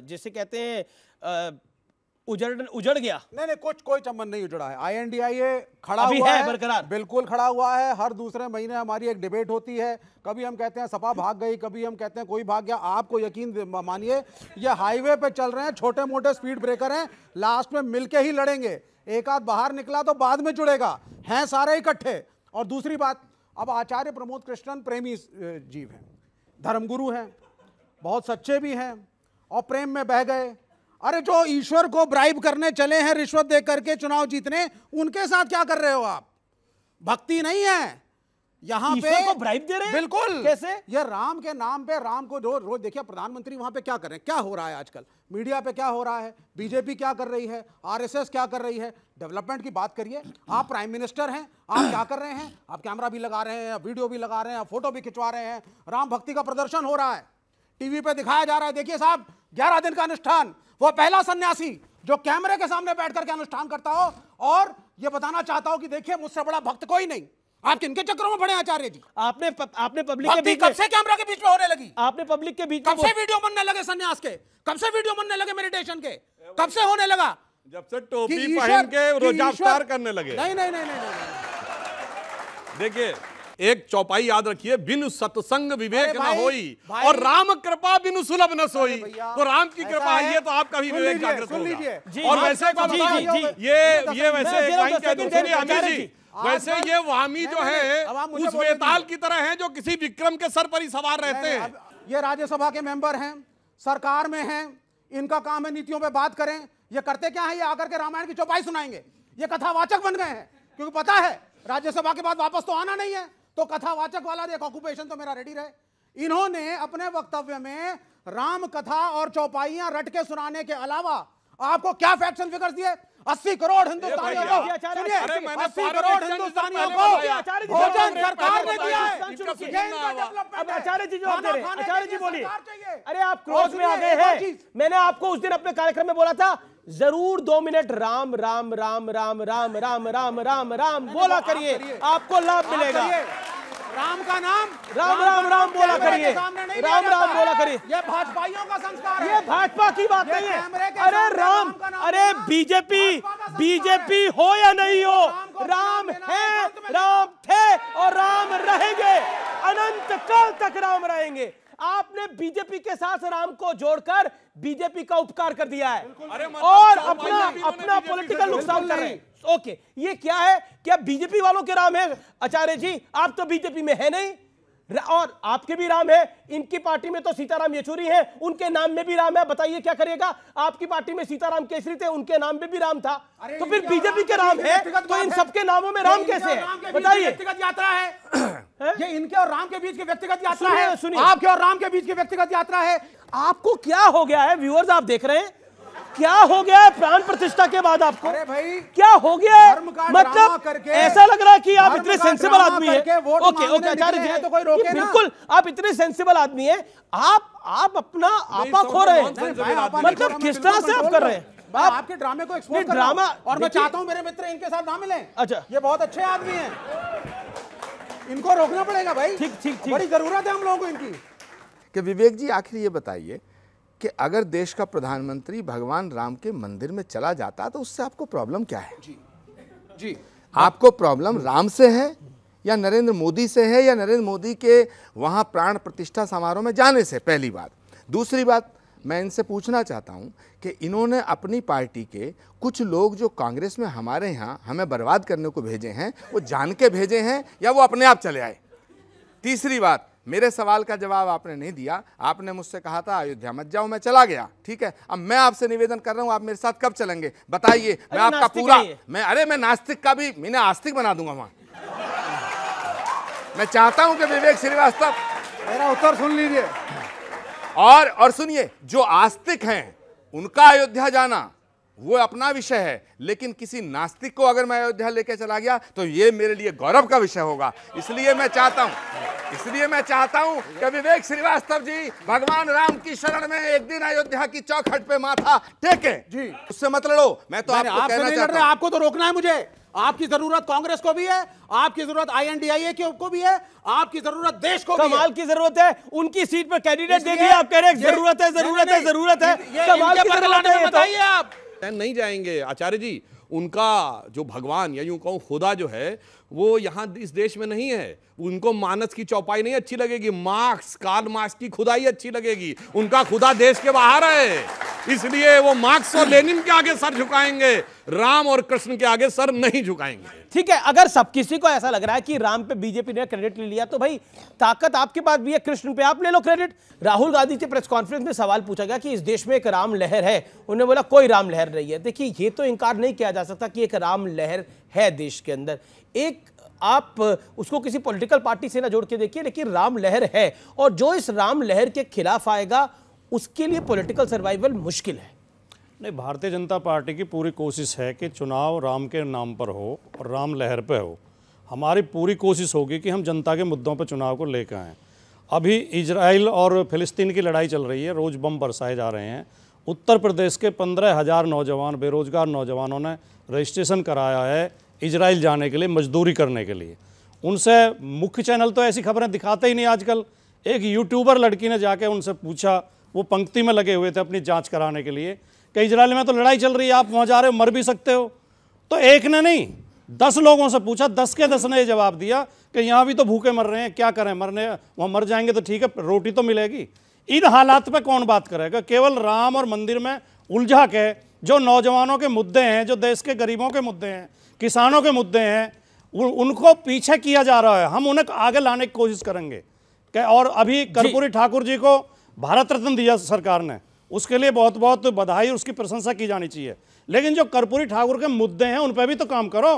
जिसे कहते हैं उजड़ उजड़ गया नहीं नहीं कुछ कोई चमन नहीं उजड़ा है आईएनडीआईए खड़ा हुआ है, है बरकरार बिल्कुल खड़ा हुआ है हर दूसरे महीने हमारी एक डिबेट होती है कभी हम कहते हैं सपा भाग गई कभी हम कहते हैं कोई भाग गया आपको यकीन मानिए ये हाईवे पे चल रहे हैं छोटे मोटे स्पीड ब्रेकर हैं लास्ट में मिलके ही लड़ेंगे एक आध बाहर निकला तो बाद में जुड़ेगा हैं सारे इकट्ठे और दूसरी बात अब आचार्य प्रमोद कृष्णन प्रेमी जीव हैं धर्मगुरु हैं बहुत सच्चे भी हैं और प्रेम में बह गए अरे जो ईश्वर को ब्राइब करने चले हैं रिश्वत दे करके चुनाव जीतने उनके साथ क्या कर रहे हो आप भक्ति नहीं है यहाँ पे को ब्राइब दे रहे हैं बिल्कुल कैसे ये राम के नाम पे राम को रोज रोज देखिए प्रधानमंत्री वहां पे क्या कर रहे हैं क्या हो रहा है आजकल मीडिया पे क्या हो रहा है बीजेपी क्या कर रही है आरएसएस क्या कर रही है डेवलपमेंट की बात करिए आप प्राइम मिनिस्टर हैं आप क्या कर रहे हैं आप कैमरा भी लगा रहे हैं वीडियो भी लगा रहे हैं फोटो भी खिंचवा रहे हैं राम भक्ति का प्रदर्शन हो रहा है टीवी पे दिखाया जा रहा है देखिए साहब ग्यारह दिन का अनुष्ठान वो पहला सन्यासी जो कैमरे के सामने बैठ करके अनुष्ठान करता हो और ये बताना चाहता हो कि देखिए मुझसे बड़ा भक्त कोई नहीं आप किनके चक्रों में पड़े आचार्य जी आपने प, आपने पब्लिक के बीच कब से कैमरा के बीच में होने लगी आपने पब्लिक के बीच कब से वीडियो बनने लगे सन्यास के कब से वीडियो बनने लगे मेडिटेशन के कब से होने लगा जब से टोपी पहन के रोजाफ्तार करने लगे नहीं नहीं नहीं नहीं देखिए एक चौपाई याद रखिए बिनु सत्संग विवेक न होई और राम कृपा बिनु सुलभ न सोई तो राम की कृपा आई है तो आपका भी विवेक जागृत होगा और वैसे ये ये वैसे सुनिए अमीर जी वैसे ये वामी जो है उस बेताल की तरह हैं जो किसी विक्रम के सर पर ही सवार रहते हैं ये राज्यसभा के मेंबर हैं सरकार में हैं इनका काम है नीतियों पे बात करें ये करते क्या है ये आकर के रामायण की चौपाई सुनाएंगे ये कथावाचक बन गए हैं क्योंकि पता है राज्यसभा के बाद वापस तो आना नहीं है तो कथावाचक वाला एक ऑक्यूपेशन तो मेरा रेडी रहे इन्होंने अपने वक्तव्य में राम कथा और चौपाइयां रट के सुनाने के अलावा आपको क्या फैक्शन फिगर्स दिए अस्सी करोड़ हिंदुस्तानियों को सुनिए अस्सी करोड़ हिंदुस्तानियों को भोजन सरकार ने दिया है आचार्य जी बोली आचार्य जी बोलिए अरे आप क्रोध में आ गए हैं मैंने आपको उस दिन अपने कार्यक्रम में बोला था जरूर दो मिनट राम राम राम राम राम राम राम राम राम बोला करिए आपको लाभ मिलेगा राम का नाम राम राम राम बोला करिए राम राम बोला करिए ये भाजपाइयों का संस्कार ये भाजपा की बात नहीं है अरे राम अरे बीजेपी बीजेपी हो या नहीं हो राम है राम थे और राम रहेंगे अनंत काल तक राम रहेंगे आपने बीजेपी के साथ राम को जोड़कर बीजेपी का उपकार कर दिया है मतलब और अपना अपना पॉलिटिकल नुकसान कर रहे हैं ओके ये क्या है क्या बीजेपी वालों के राम है आचार्य जी आप तो बीजेपी में है नहीं और आपके भी राम है इनकी पार्टी में तो सीताराम येचुरी हैं उनके नाम में भी राम है बताइए क्या करेगा आपकी पार्टी में सीताराम केसरी थे उनके नाम में भी राम था तो फिर बीजेपी के राम है तो इन सबके नामों में राम कैसे है बताइए व्यक्तिगत यात्रा है [coughs] ये इनके और राम के बीच की व्यक्तिगत यात्रा है सुनिए आपके और राम के बीच की व्यक्तिगत यात्रा है आपको क्या हो गया है व्यूअर्स आप देख रहे हैं क्या हो गया है प्राण प्रतिष्ठा के बाद आपको अरे भाई क्या हो गया है मतलब ऐसा लग रहा है कि आप इतने सेंसिबल आदमी है ओके ओके आचार्य जी तो कोई रोके ना बिल्कुल आप इतने सेंसिबल आदमी है आप आप अपना आपा खो रहे हैं मतलब किस तरह से आप कर रहे हैं आप, आपके ड्रामे को एक्सपोज कर ड्रामा और मैं चाहता हूं मेरे मित्र इनके साथ ना मिले अच्छा ये बहुत अच्छे आदमी हैं इनको रोकना पड़ेगा भाई ठीक ठीक बड़ी जरूरत है हम लोगों को इनकी कि विवेक जी आखिर ये बताइए कि अगर देश का प्रधानमंत्री भगवान राम के मंदिर में चला जाता तो उससे आपको प्रॉब्लम क्या है जी जी आपको प्रॉब्लम राम से है या नरेंद्र मोदी से है या नरेंद्र मोदी के वहाँ प्राण प्रतिष्ठा समारोह में जाने से पहली बात दूसरी बात मैं इनसे पूछना चाहता हूँ कि इन्होंने अपनी पार्टी के कुछ लोग जो कांग्रेस में हमारे यहाँ हमें बर्बाद करने को भेजे हैं वो जान के भेजे हैं या वो अपने आप चले आए तीसरी बात मेरे सवाल का जवाब आपने नहीं दिया आपने मुझसे कहा था अयोध्या मत जाओ मैं चला गया ठीक है अब मैं आपसे निवेदन कर रहा हूँ आप मेरे साथ कब चलेंगे बताइए मैं आपका पूरा मैं अरे मैं नास्तिक का भी मैंने आस्तिक बना दूंगा वहाँ मैं चाहता हूँ कि विवेक श्रीवास्तव मेरा उत्तर सुन लीजिए और और सुनिए जो आस्तिक हैं उनका अयोध्या जाना वो अपना विषय है लेकिन किसी नास्तिक को अगर मैं अयोध्या लेके चला गया तो ये मेरे लिए गौरव का विषय होगा इसलिए मैं चाहता हूँ इसलिए मैं चाहता हूँ कि विवेक श्रीवास्तव जी भगवान राम की शरण में एक दिन अयोध्या की चौखट पे माथा टेके जी उससे मत लड़ो मैं तो आपको आप कहना चाहता हूं। आपको तो रोकना है मुझे आपकी जरूरत कांग्रेस को भी है आपकी जरूरत आईएनडीआईए को भी है आपकी जरूरत देश को है। की जरूरत है उनकी सीट पर कैंडिडेट देखिए आप कह रहे हैं जरूरत है जरूरत है जरूरत है कमाल की जरूरत है तो। आप नहीं जाएंगे आचार्य जी उनका जो भगवान या यूं कहूँ खुदा जो है वो यहाँ इस देश में नहीं है उनको मानस की चौपाई नहीं अच्छी लगेगी मार्क्स कार्ल मार्क्स की खुदाई अच्छी लगेगी उनका खुदा देश के बाहर है इसलिए वो मार्क्स और लेनिन के आगे सर झुकाएंगे राम और कृष्ण के आगे सर नहीं झुकाएंगे ठीक है अगर सब किसी को ऐसा लग रहा है कि राम पे बीजेपी ने क्रेडिट ले लिया तो भाई ताकत आपके पास भी है कृष्ण पे आप ले लो क्रेडिट राहुल गांधी से प्रेस कॉन्फ्रेंस में सवाल पूछा गया कि इस देश में एक राम लहर है उन्होंने बोला कोई राम लहर नहीं है देखिए ये तो इनकार नहीं किया जा सकता कि एक राम लहर है देश के अंदर एक आप उसको किसी पोलिटिकल पार्टी से ना जोड़ के देखिए लेकिन राम लहर है और जो इस राम लहर के खिलाफ आएगा उसके लिए पोलिटिकल सर्वाइवल मुश्किल है नहीं भारतीय जनता पार्टी की पूरी कोशिश है कि चुनाव राम के नाम पर हो और राम लहर पर हो हमारी पूरी कोशिश होगी कि हम जनता के मुद्दों पर चुनाव को लेकर आएँ अभी इजराइल और फिलिस्तीन की लड़ाई चल रही है रोज़ बम बरसाए जा रहे हैं उत्तर प्रदेश के पंद्रह हज़ार नौजवान बेरोज़गार नौजवानों ने रजिस्ट्रेशन कराया है इजराइल जाने के लिए मजदूरी करने के लिए उनसे मुख्य चैनल तो ऐसी खबरें दिखाते ही नहीं आजकल एक यूट्यूबर लड़की ने जाके उनसे पूछा वो पंक्ति में लगे हुए थे अपनी जाँच कराने के लिए कि इसराइल में तो लड़ाई चल रही है आप वहाँ जा रहे हो मर भी सकते हो तो एक ने नहीं दस लोगों से पूछा दस के दस ने जवाब दिया कि यहाँ भी तो भूखे मर रहे हैं क्या करें मरने वहाँ मर जाएंगे तो ठीक है रोटी तो मिलेगी इन हालात पर कौन बात करेगा केवल राम और मंदिर में उलझा के जो नौजवानों के मुद्दे हैं जो देश के गरीबों के मुद्दे हैं किसानों के मुद्दे हैं उनको पीछे किया जा रहा है हम उन्हें आगे लाने की कोशिश करेंगे और अभी कर्पूरी ठाकुर जी को भारत रत्न दिया सरकार ने उसके लिए बहुत बहुत बधाई और उसकी प्रशंसा की जानी चाहिए लेकिन जो कर्पूरी ठाकुर के मुद्दे हैं उन पर भी तो काम करो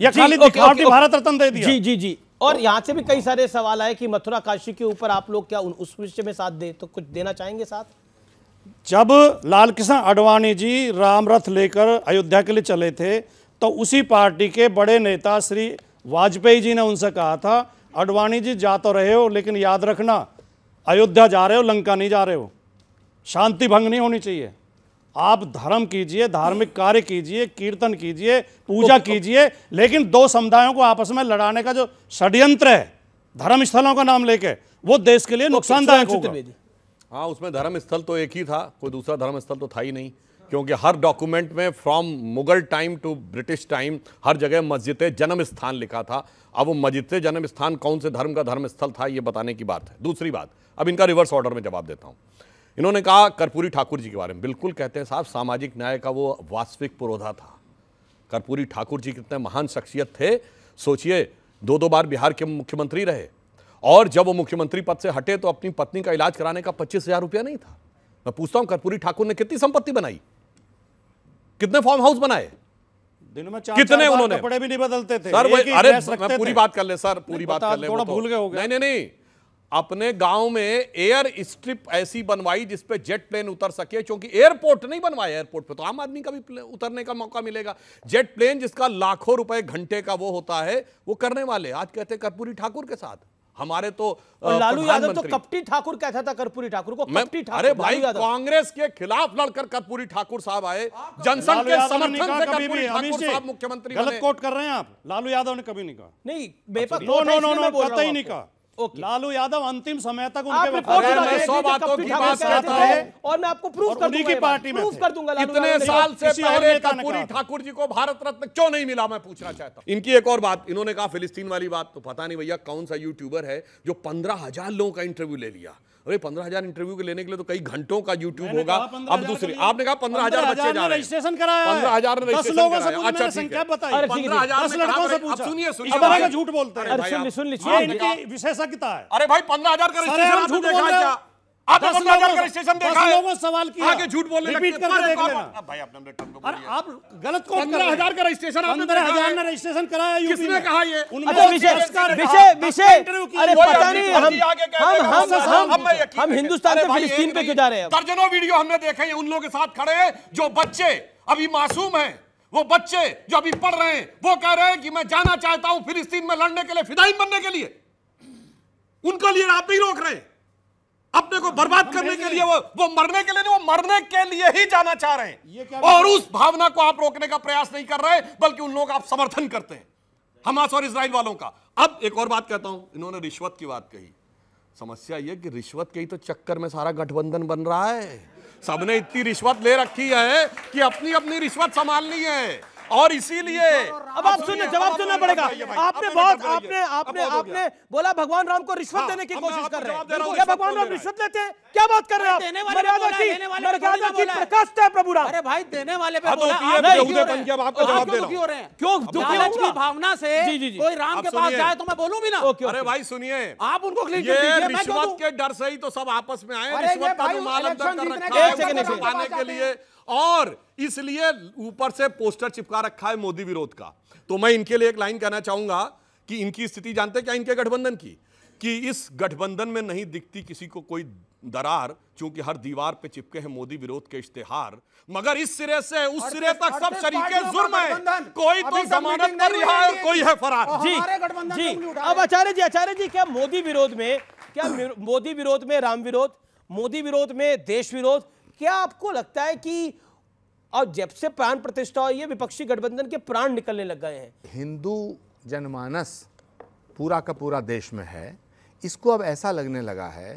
या खाली ओके, भारत रत्न दे दिया जी जी जी और यहाँ से भी कई सारे सवाल आए कि मथुरा काशी के ऊपर आप लोग क्या उस विषय में साथ दे तो कुछ देना चाहेंगे साथ जब लाल कृष्ण अडवाणी जी राम रथ लेकर अयोध्या के लिए चले थे तो उसी पार्टी के बड़े नेता श्री वाजपेयी जी ने उनसे कहा था अडवाणी जी जा तो रहे हो लेकिन याद रखना अयोध्या जा रहे हो लंका नहीं जा रहे हो शांति भंग नहीं होनी चाहिए आप धर्म कीजिए धार्मिक कार्य कीजिए कीर्तन कीजिए पूजा कीजिए लेकिन दो समुदायों को आपस में लड़ाने का जो षड्यंत्र है धर्म स्थलों का नाम लेके वो देश के लिए नुकसानदायक होगा हाँ उसमें धर्म स्थल तो एक ही था कोई दूसरा धर्म स्थल तो था ही नहीं क्योंकि हर डॉक्यूमेंट में from Mughal time to British time हर जगह मस्जिद जन्म स्थान लिखा था अब वो मस्जिद जन्म स्थान कौन से धर्म का धर्म स्थल था ये बताने की बात है दूसरी बात अब इनका रिवर्स ऑर्डर में जवाब देता हूँ इन्होंने कहा कर्पूरी ठाकुर जी के बारे में बिल्कुल कहते हैं साहब सामाजिक न्याय का वो वास्तविक पुरोधा था कर्पूरी ठाकुर जी कितने महान शख्सियत थे सोचिए दो दो बार बिहार के मुख्यमंत्री रहे और जब वो मुख्यमंत्री पद से हटे तो अपनी पत्नी का इलाज कराने का पच्चीस हजार रुपया नहीं था मैं पूछता हूं कर्पूरी ठाकुर ने कितनी संपत्ति बनाई कितने फॉर्म हाउस बनाए दिन में चार कितने चार उन्होंने कपड़े भी नहीं बदलते थे सर अरे मैं पूरी बात कर ले सर पूरी बात कर ले तो- भूल गए नहीं नहीं अपने गांव में एयर स्ट्रिप ऐसी बनवाई जिसपे जेट प्लेन उतर सके क्योंकि एयरपोर्ट नहीं बनवाया एयरपोर्ट पे तो आम आदमी का भी उतरने का मौका मिलेगा जेट प्लेन जिसका लाखों रुपए घंटे का वो होता है वो करने वाले आज कहते कर्पूरी ठाकुर के साथ हमारे तो लालू यादव तो कपटी ठाकुर कहता था कर्पूरी ठाकुर को कपटी ठाकुर अरे भाई कांग्रेस के खिलाफ लड़कर कर्पूरी ठाकुर साहब आए जनसंघ के समर्थन से कर्पूरी ठाकुर साहब मुख्यमंत्री गलत कोट कर रहे हैं आप लालू यादव ने कभी नहीं कहा नहीं बेपक अच्छा, नो नो नो नो कतई नहीं कहा लालू यादव अंतिम समय तक उनके बातों की बात करता हूं और मैं आपको प्रूफ कर दूंगा पार्टी में कर दूंगा इतने साल से पहले कपूरी ठाकुर जी को भारत रत्न क्यों नहीं मिला मैं पूछना चाहता हूं इनकी एक और बात इन्होंने कहा फिलिस्तीन वाली बात तो पता नहीं भैया कौन सा यूट्यूबर है जो पंद्रह लोगों का इंटरव्यू ले लिया अरे पंद्रह हजार इंटरव्यू के लेने के लिए तो कई घंटों का यूट्यूब होगा अब दूसरी तो आपने कहा पंद्रह हजार बच्चे जा रहे रजिस्ट्रेशन कराया पंद्रह हजार ने रजिस्ट्रेशन अच्छा संख्या झूठ बोलते हैं विशेषज्ञता है अरे भाई पंद्रह हजार का रजिस्ट्रेशन झूठ बोल भाई हम हिंदुस्तान फिलिस्तीन पे क्यों जा रहे हैं दर्जनों वीडियो हमने देखे उन लोगों के साथ खड़े हैं जो बच्चे अभी मासूम है वो बच्चे जो अभी पढ़ रहे हैं वो कह रहे हैं कि मैं जाना चाहता हूं फिलिस्तीन में लड़ने के लिए फिदाइन बनने के लिए उनके लिए आप नहीं रोक रहे हैं अपने को बर्बाद करने के लिए वो वो मरने के लिए नहीं वो मरने के लिए ही जाना चाह रहे हैं और उस भावना को आप रोकने का प्रयास नहीं कर रहे बल्कि उन लोग आप समर्थन करते हैं हमास और इसराइल वालों का अब एक और बात कहता हूं इन्होंने रिश्वत की बात कही समस्या यह कि रिश्वत के ही तो चक्कर में सारा गठबंधन बन रहा है सबने इतनी रिश्वत ले रखी है कि अपनी अपनी रिश्वत संभालनी है और इसीलिए अब आप सुनिए जवाब सुनना पड़ेगा आपने बहुत आपने आपने आपने बोला भगवान राम को रिश्वत हाँ, देने की कोशिश कर रहे हैं क्या भगवान राम रिश्वत लेते हैं क्या बात कर रहे हैं आप मर्यादा की मर्यादा है प्रभु राम अरे भाई देने वाले पे हाँ, तो बोला तो क्यों दुखी भावना से कोई राम के पास जाए तो मैं बोलूं भी ना अरे भाई सुनिए आप उनको रिश्वत के डर से ही तो सब आपस में आए रिश्वत का तो मालम कर रखा है के लिए और इसलिए ऊपर से पोस्टर चिपका रखा है मोदी विरोध का तो मैं इनके लिए एक लाइन कहना चाहूंगा कि इनकी स्थिति जानते क्या इनके गठबंधन की कि इस गठबंधन में नहीं दिखती किसी को कोई दरार चूंकि हर दीवार पे चिपके हैं मोदी विरोध के इश्तेहार मगर इस सिरे से उस सिरे तक सब शरीके जुर्म है कोई तो जमानत कर रहा है कोई है फरार जी जी अब आचार्य जी आचार्य जी क्या मोदी विरोध में क्या [clears throat] मोदी विरोध में राम विरोध मोदी विरोध में देश विरोध क्या आपको लगता है कि और जब से प्राण प्रतिष्ठा हुई है विपक्षी गठबंधन के प्राण निकलने लग गए हैं हिंदू जनमानस पूरा का पूरा देश में है इसको अब ऐसा लगने लगा है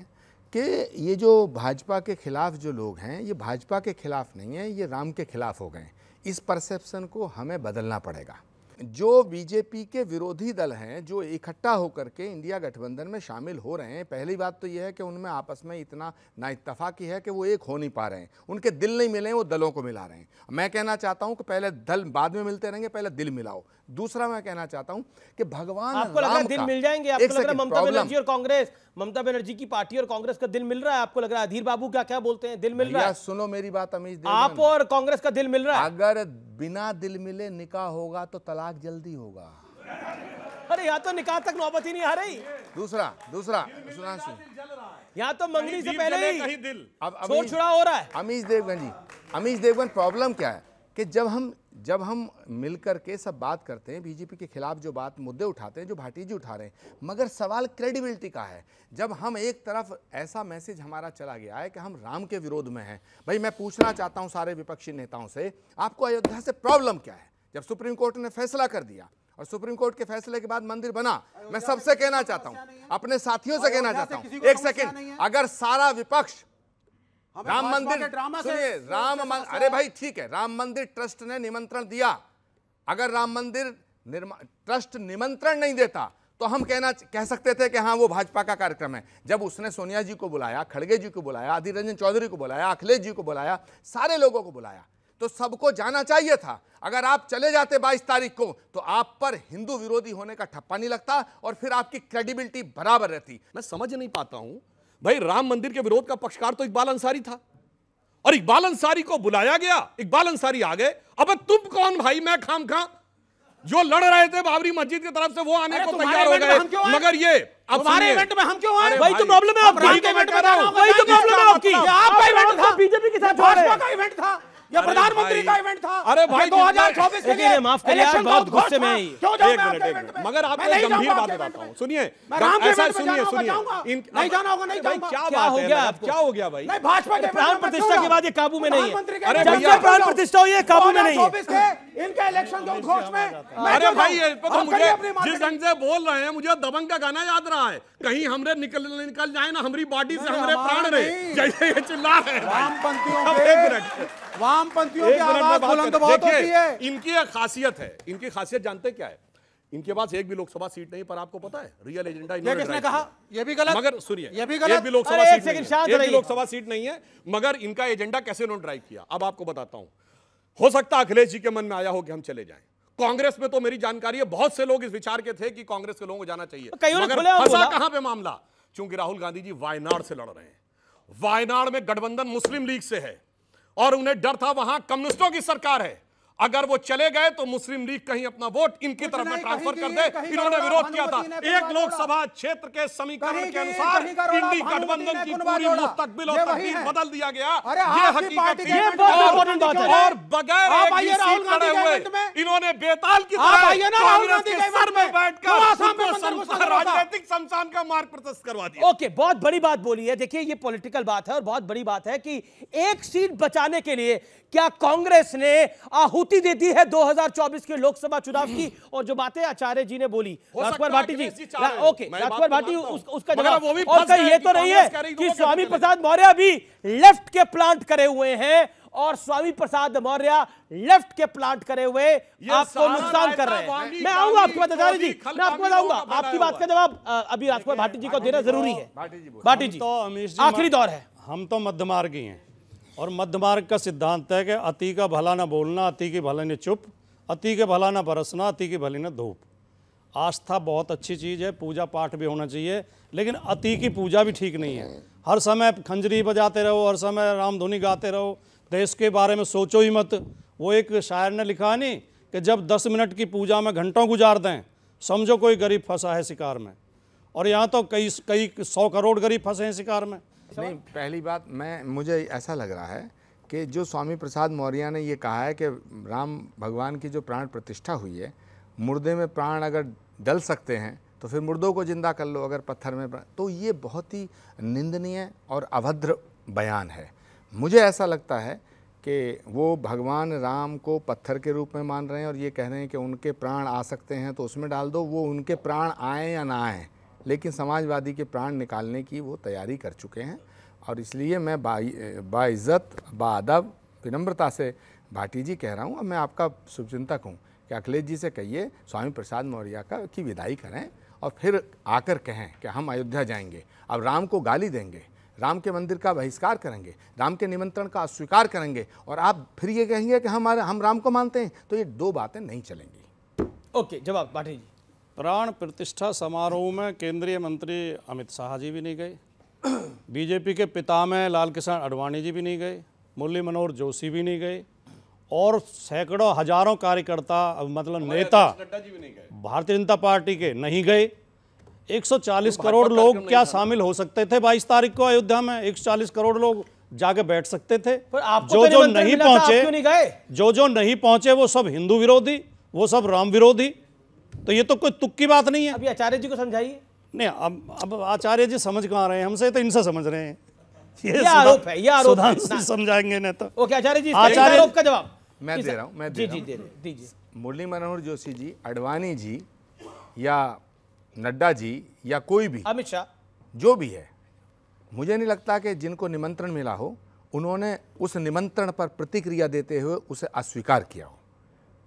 कि ये जो भाजपा के खिलाफ जो लोग हैं ये भाजपा के खिलाफ नहीं है ये राम के खिलाफ हो गए इस परसेप्शन को हमें बदलना पड़ेगा जो बीजेपी के विरोधी दल हैं जो इकट्ठा होकर के इंडिया गठबंधन में शामिल हो रहे हैं पहली बात तो यह है कि उनमें आपस में इतना ना इतफाक़ी है कि वो एक हो नहीं पा रहे हैं उनके दिल नहीं मिले वो दलों को मिला रहे हैं मैं कहना चाहता हूं कि पहले दल बाद में मिलते रहेंगे पहले दिल मिलाओ दूसरा मैं कहना चाहता हूं कि भगवान आपको लग रहा दिल मिल जाएंगे आपको लग रहा है ममता बनर्जी और कांग्रेस ममता बनर्जी की पार्टी और कांग्रेस का दिल मिल रहा है आपको लग रहा है अधीर बाबू क्या क्या बोलते हैं दिल मिल रहा है सुनो मेरी बात अमीश आप और कांग्रेस का दिल मिल रहा है अगर बिना दिल मिले निकाह होगा तो तलाक जल्दी होगा अरे यहाँ तो निकाह तक नौबत ही नहीं आ रही दूसरा दूसरा सुना यहाँ तो मंगनी से पहले ही दिल अब छोड़ छुड़ा हो रहा है अमीश देवगन जी अमीश देवगन प्रॉब्लम क्या है कि जब हम जब हम मिल के सब बात करते हैं बीजेपी के खिलाफ जो बात मुद्दे उठाते हैं जो भाटी जी उठा रहे हैं मगर सवाल क्रेडिबिलिटी का है जब हम एक तरफ ऐसा मैसेज हमारा चला गया है कि हम राम के विरोध में हैं भाई मैं पूछना चाहता हूं सारे विपक्षी नेताओं से आपको अयोध्या से प्रॉब्लम क्या है जब सुप्रीम कोर्ट ने फैसला कर दिया और सुप्रीम कोर्ट के फैसले के बाद मंदिर बना मैं सबसे कहना चाहता हूँ अपने साथियों से कहना चाहता हूँ एक सेकेंड अगर सारा विपक्ष राम मंदिर सुनिए राम अरे भाई ठीक है राम मंदिर ट्रस्ट ने निमंत्रण दिया अगर राम मंदिर ट्रस्ट निमंत्रण नहीं देता तो हम कहना कह सकते थे कि हाँ वो भाजपा का कार्यक्रम है जब उसने सोनिया जी को बुलाया खड़गे जी को बुलाया अधीर रंजन चौधरी को बुलाया अखिलेश जी को बुलाया सारे लोगों को बुलाया तो सबको जाना चाहिए था अगर आप चले जाते 22 तारीख को तो आप पर हिंदू विरोधी होने का ठप्पा नहीं लगता और फिर आपकी क्रेडिबिलिटी बराबर रहती मैं समझ नहीं पाता हूं भाई राम मंदिर के विरोध का पक्षकार तो इकबाल अंसारी था और इकबाल अंसारी को बुलाया गया इकबाल अंसारी आ गए अब तुम कौन भाई मैं खाम खा जो लड़ रहे थे बाबरी मस्जिद की तरफ से वो आने को तैयार हो गए मगर ये हमारे इवेंट में हम क्यों आए तो भाई तो प्रॉब्लम है आपकी भाई तो प्रॉब्लम है आपकी आपका इवेंट था बीजेपी के साथ का इवेंट था ये प्रधानमंत्री का इवेंट था अरे भाई 2024 के लिए माफ करिए बहुत गुस्से में ही एक मिनट एक मिनट मगर आप एक गंभीर बात बताता हूं सुनिए ऐसा सुनिए सुनिए नहीं जाना होगा नहीं भाई क्या हो गया क्या हो गया भाई नहीं भाजपा के प्राण प्रतिष्ठा के बाद ये काबू में नहीं है अरे भैया प्राण प्रतिष्ठा हुई काबू में नहीं है इनके इलेक्शन के उद्घोष में अरे भाई मुझे जिस ढंग से बोल रहे हैं मुझे दबंग का गाना याद रहा है कहीं हमरे निकल निकल जाए ना हमारी बॉडी से हमारे प्राण रहे जैसे ये चिल्ला रहे हैं एक वामपंथियों की आवाज बुलंद बहुत होती है इनकी एक खासियत है इनकी खासियत जानते क्या है इनके पास एक भी लोकसभा सीट नहीं पर आपको पता है रियल एजेंडा ये किसने कहा ये भी गलत मगर सुनिए ये भी गलत लोकसभा सीट नहीं है लोकसभा सीट नहीं है मगर इनका एजेंडा कैसे उन्होंने ड्राइव किया अब आपको बताता हूं हो सकता अखिलेश जी के मन में आया हो कि हम चले जाएं कांग्रेस में तो मेरी जानकारी है बहुत से लोग इस विचार के थे कि कांग्रेस के लोगों को जाना चाहिए कहां पर मामला चूंकि राहुल गांधी जी वायनाड से लड़ रहे हैं वायनाड में गठबंधन मुस्लिम लीग से है और उन्हें डर था वहां कम्युनिस्टों की सरकार है अगर वो चले गए तो मुस्लिम लीग कहीं अपना वोट इनकी तरफ में ट्रांसफर कर दे इन्होंने विरोध किया था एक लोकसभा क्षेत्र के समीकरण के अनुसार इंडी गठबंधन की पूरी मुस्तकबिल और तकदीर बदल दिया गया ये हकीकत थी और बगैर एक ही सीट खड़े हुए इन्होंने बेताल की तरह कांग्रेस के सर में बैठकर राजनीतिक शमशान का मार्ग प्रशस्त करवा दिया ओके बहुत बड़ी बात बोली है देखिए ये पॉलिटिकल बात है और बहुत बड़ी बात है कि एक सीट बचाने के लिए क्या कांग्रेस ने आहुति दे दी है 2024 के लोकसभा चुनाव की [clears throat] और जो बातें आचार्य जी ने बोली राजकुमार भाटी जी ओके राजकुमार भाटी उसका जवाब और ये तो नहीं है तो कि स्वामी प्रसाद मौर्य भी लेफ्ट के प्लांट करे हुए हैं और स्वामी प्रसाद मौर्य लेफ्ट के प्लांट करे हुए आपको नुकसान कर रहे हैं मैं आऊंगा आपके पास आचार्य जी मैं आपको बताऊंगा आपकी बात का जवाब अभी राजकुमार भाटी जी को देना जरूरी है भाटी जी भाटी जी तो आखिरी दौर है हम तो मध्यमार्गी हैं और मध्य मार्ग का सिद्धांत है कि अति का भला ना बोलना अति की भला ने चुप अति के भला ना बरसना अति की भली ना धूप आस्था बहुत अच्छी चीज़ है पूजा पाठ भी होना चाहिए लेकिन अति की पूजा भी ठीक नहीं है हर समय खंजरी बजाते रहो हर समय रामधुनी गाते रहो देश के बारे में सोचो ही मत वो एक शायर ने लिखा नहीं कि जब दस मिनट की पूजा में घंटों गुजार दें समझो कोई गरीब फंसा है शिकार में और यहाँ तो कई कई सौ करोड़ गरीब फंसे हैं शिकार में अच्छा। नहीं पहली बात मैं मुझे ऐसा लग रहा है कि जो स्वामी प्रसाद मौर्य ने ये कहा है कि राम भगवान की जो प्राण प्रतिष्ठा हुई है मुर्दे में प्राण अगर डल सकते हैं तो फिर मुर्दों को ज़िंदा कर लो अगर पत्थर में तो ये बहुत ही निंदनीय और अभद्र बयान है मुझे ऐसा लगता है कि वो भगवान राम को पत्थर के रूप में मान रहे हैं और ये कह रहे हैं कि उनके प्राण आ सकते हैं तो उसमें डाल दो वो उनके प्राण आए या ना आए लेकिन समाजवादी के प्राण निकालने की वो तैयारी कर चुके हैं और इसलिए मैं बाज़्ज़त बादब विनम्रता से भाटी जी कह रहा हूँ और मैं आपका शुभचिंतक हूँ कि अखिलेश जी से कहिए स्वामी प्रसाद मौर्य का की विदाई करें और फिर आकर कहें कि हम अयोध्या जाएंगे अब राम को गाली देंगे राम के मंदिर का बहिष्कार करेंगे राम के निमंत्रण का अस्वीकार करेंगे और आप फिर ये कहेंगे कि हमारे हम राम को मानते हैं तो ये दो बातें नहीं चलेंगी ओके जवाब भाटी जी प्राण प्रतिष्ठा समारोह में केंद्रीय मंत्री अमित शाह जी भी नहीं गए [clears throat] बीजेपी के पिता में लाल किसान अडवाणी जी भी नहीं गए मुरली मनोहर जोशी भी नहीं गए और सैकड़ों हजारों कार्यकर्ता मतलब नेता भारतीय जनता पार्टी के नहीं गए 140 तो करोड़ लोग क्या शामिल हो सकते थे 22 तारीख को अयोध्या में 140 करोड़ लोग जाके बैठ सकते थे पर आपको जो तो जो नहीं पहुंचे जो जो नहीं पहुंचे वो सब हिंदू विरोधी वो सब राम विरोधी तो ये तो कोई तुक की बात नहीं है अभी आचार्य जी को समझाइए नहीं अब अब आचार्य जी समझ कहाँ रहे हैं हमसे तो इनसे समझ रहे हैं ये आरोप है ये आरोप समझाएंगे नहीं तो ओके आचार्य जी आचार्य आरोप का जवाब मैं दे रहा हूँ मैं दे जी जी दीजिए मुरली मनोहर जोशी जी अडवाणी जी या नड्डा जी या कोई भी अमित शाह जो भी है मुझे नहीं लगता कि जिनको निमंत्रण मिला हो उन्होंने उस निमंत्रण पर प्रतिक्रिया देते हुए उसे अस्वीकार किया हो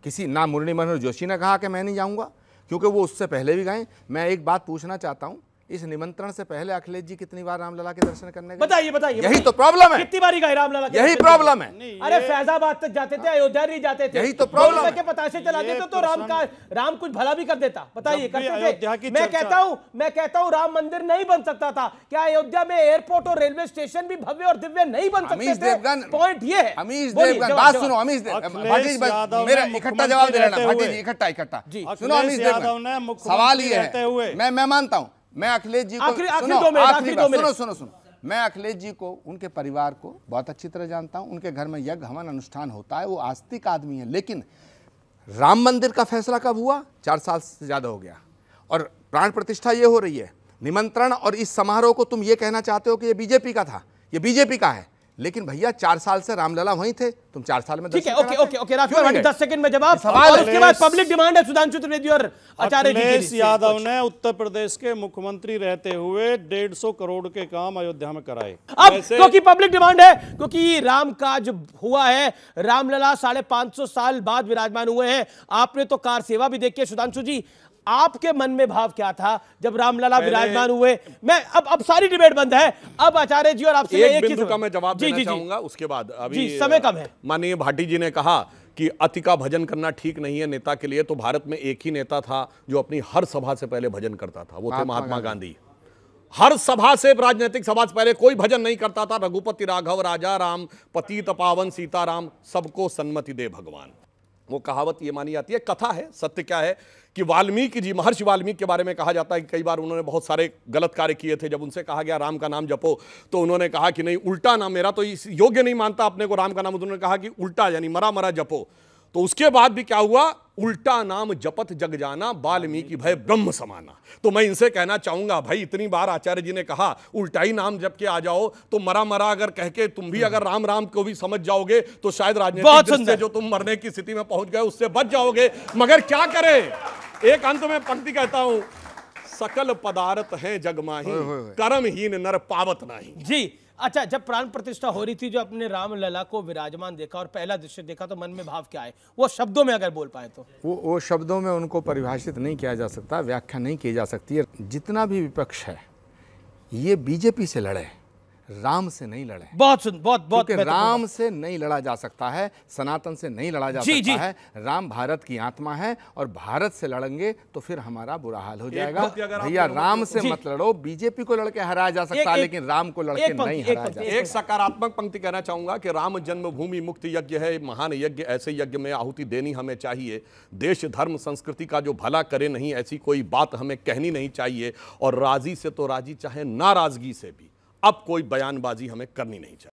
किसी ना मुरली मनोहर जोशी ने कहा कि मैं नहीं जाऊँगा क्योंकि वो उससे पहले भी गए मैं एक बात पूछना चाहता हूँ इस निमंत्रण से पहले अखिलेश जी कितनी बार रामलला के दर्शन करने गए बताइए बताइए यही तो प्रॉब्लम है कितनी बारी गए रामलला यही प्रॉब्लम है अरे फैजाबाद तक जाते थे अयोध्या नहीं जाते थे यही तो प्रॉब्लम के पताशे चला देते तो, तो राम का राम कुछ भला भी कर देता बताइए मैं कहता हूँ मैं कहता हूँ राम मंदिर नहीं बन सकता था क्या अयोध्या में एयरपोर्ट और रेलवे स्टेशन भी भव्य और दिव्य नहीं बन सकते पॉइंट ये अमीश देवगन बात सुनो अमीश मेरा इकट्ठा जवाब दे रहे इकट्ठा इकट्ठा सुनो अमीश देवगन सवाल ये है मैं मैं मानता हूँ मैं अखिलेश जी को आखिरी आखरी दो आखरी दो सुनो सुनो सुनो मैं अखिलेश जी को उनके परिवार को बहुत अच्छी तरह जानता हूं उनके घर में यज्ञ हवन अनुष्ठान होता है वो आस्तिक आदमी है लेकिन राम मंदिर का फैसला कब हुआ चार साल से ज़्यादा हो गया और प्राण प्रतिष्ठा ये हो रही है निमंत्रण और इस समारोह को तुम ये कहना चाहते हो कि ये बीजेपी का था ये बीजेपी का है लेकिन भैया चार साल से रामलला वहीं थे तुम चार साल में ठीक है ओके ओके ओके राजकुमार दस सेकंड में जवाब सवाल उसके बाद पब्लिक डिमांड है सुधांशु त्रिवेदी और आचार्य अखिलेश यादव ने उत्तर प्रदेश के मुख्यमंत्री रहते हुए डेढ़ सौ करोड़ के काम अयोध्या में कराए अब क्योंकि पब्लिक डिमांड है क्योंकि राम काज हुआ है रामलला साढ़े साल बाद विराजमान हुए हैं आपने तो कार सेवा भी देखी है सुधांशु जी आपके मन में भाव क्या था जब रामलला विराजमान हुए मैं अब अब सारी डिबेट बंद है अब आचार्य जी और आपसे एक, एक का मैं जवाब देना चाहूंगा उसके बाद अभी समय कम है माननीय भाटी जी ने कहा कि अति का भजन करना ठीक नहीं है नेता के लिए तो भारत में एक ही नेता था जो अपनी हर सभा से पहले भजन करता था वो थे महात्मा गांधी हर सभा से राजनीतिक सभा से पहले कोई भजन नहीं करता था रघुपति राघव राजा राम पति तपावन सीताराम सबको सन्मति दे भगवान वो कहावत ये मानी जाती है कथा है सत्य क्या है कि वाल्मीकि जी महर्षि वाल्मीकि के बारे में कहा जाता है कि कई बार उन्होंने बहुत सारे गलत कार्य किए थे जब उनसे कहा गया राम का नाम जपो तो उन्होंने कहा कि नहीं उल्टा ना मेरा तो इस योग्य नहीं मानता अपने को राम का नाम उन्होंने कहा कि उल्टा यानी मरा मरा जपो तो उसके बाद भी क्या हुआ उल्टा नाम जपत जग जाना वाल्मीकि भय ब्रह्म समाना तो मैं इनसे कहना चाहूंगा भाई इतनी बार आचार्य जी ने कहा उल्टा ही नाम जब के आ जाओ तो मरा मरा अगर कह के तुम भी हम्म। अगर राम राम को भी समझ जाओगे तो शायद राजनीति जो तुम मरने की स्थिति में पहुंच गए उससे बच जाओगे मगर क्या करें एक अंत में पंक्ति कहता हूं सकल पदार्थ है जगमाही कर्महीन नर पावत नाही जी अच्छा जब प्राण प्रतिष्ठा हो रही थी जो अपने राम लला को विराजमान देखा और पहला दृश्य देखा तो मन में भाव क्या है वो शब्दों में अगर बोल पाए तो वो वो शब्दों में उनको परिभाषित नहीं किया जा सकता व्याख्या नहीं की जा सकती है जितना भी विपक्ष है ये बीजेपी से लड़े राम से नहीं लड़े बहुत सुन बहुत बहुत राम से नहीं लड़ा जा सकता है सनातन से नहीं लड़ा जा जी, सकता जी। है राम भारत की आत्मा है और भारत से लड़ेंगे तो फिर हमारा बुरा हाल हो जाएगा भैया राम से मत लड़ो बीजेपी को लड़के हराया जा सकता है लेकिन राम को लड़के नहीं हराया एक सकारात्मक पंक्ति कहना चाहूंगा कि राम जन्मभूमि मुक्त यज्ञ है महान यज्ञ ऐसे यज्ञ में आहुति देनी हमें चाहिए देश धर्म संस्कृति का जो भला करे नहीं ऐसी कोई बात हमें कहनी नहीं चाहिए और राजी से तो राजी चाहे नाराजगी से भी अब कोई बयानबाजी हमें करनी नहीं चाहिए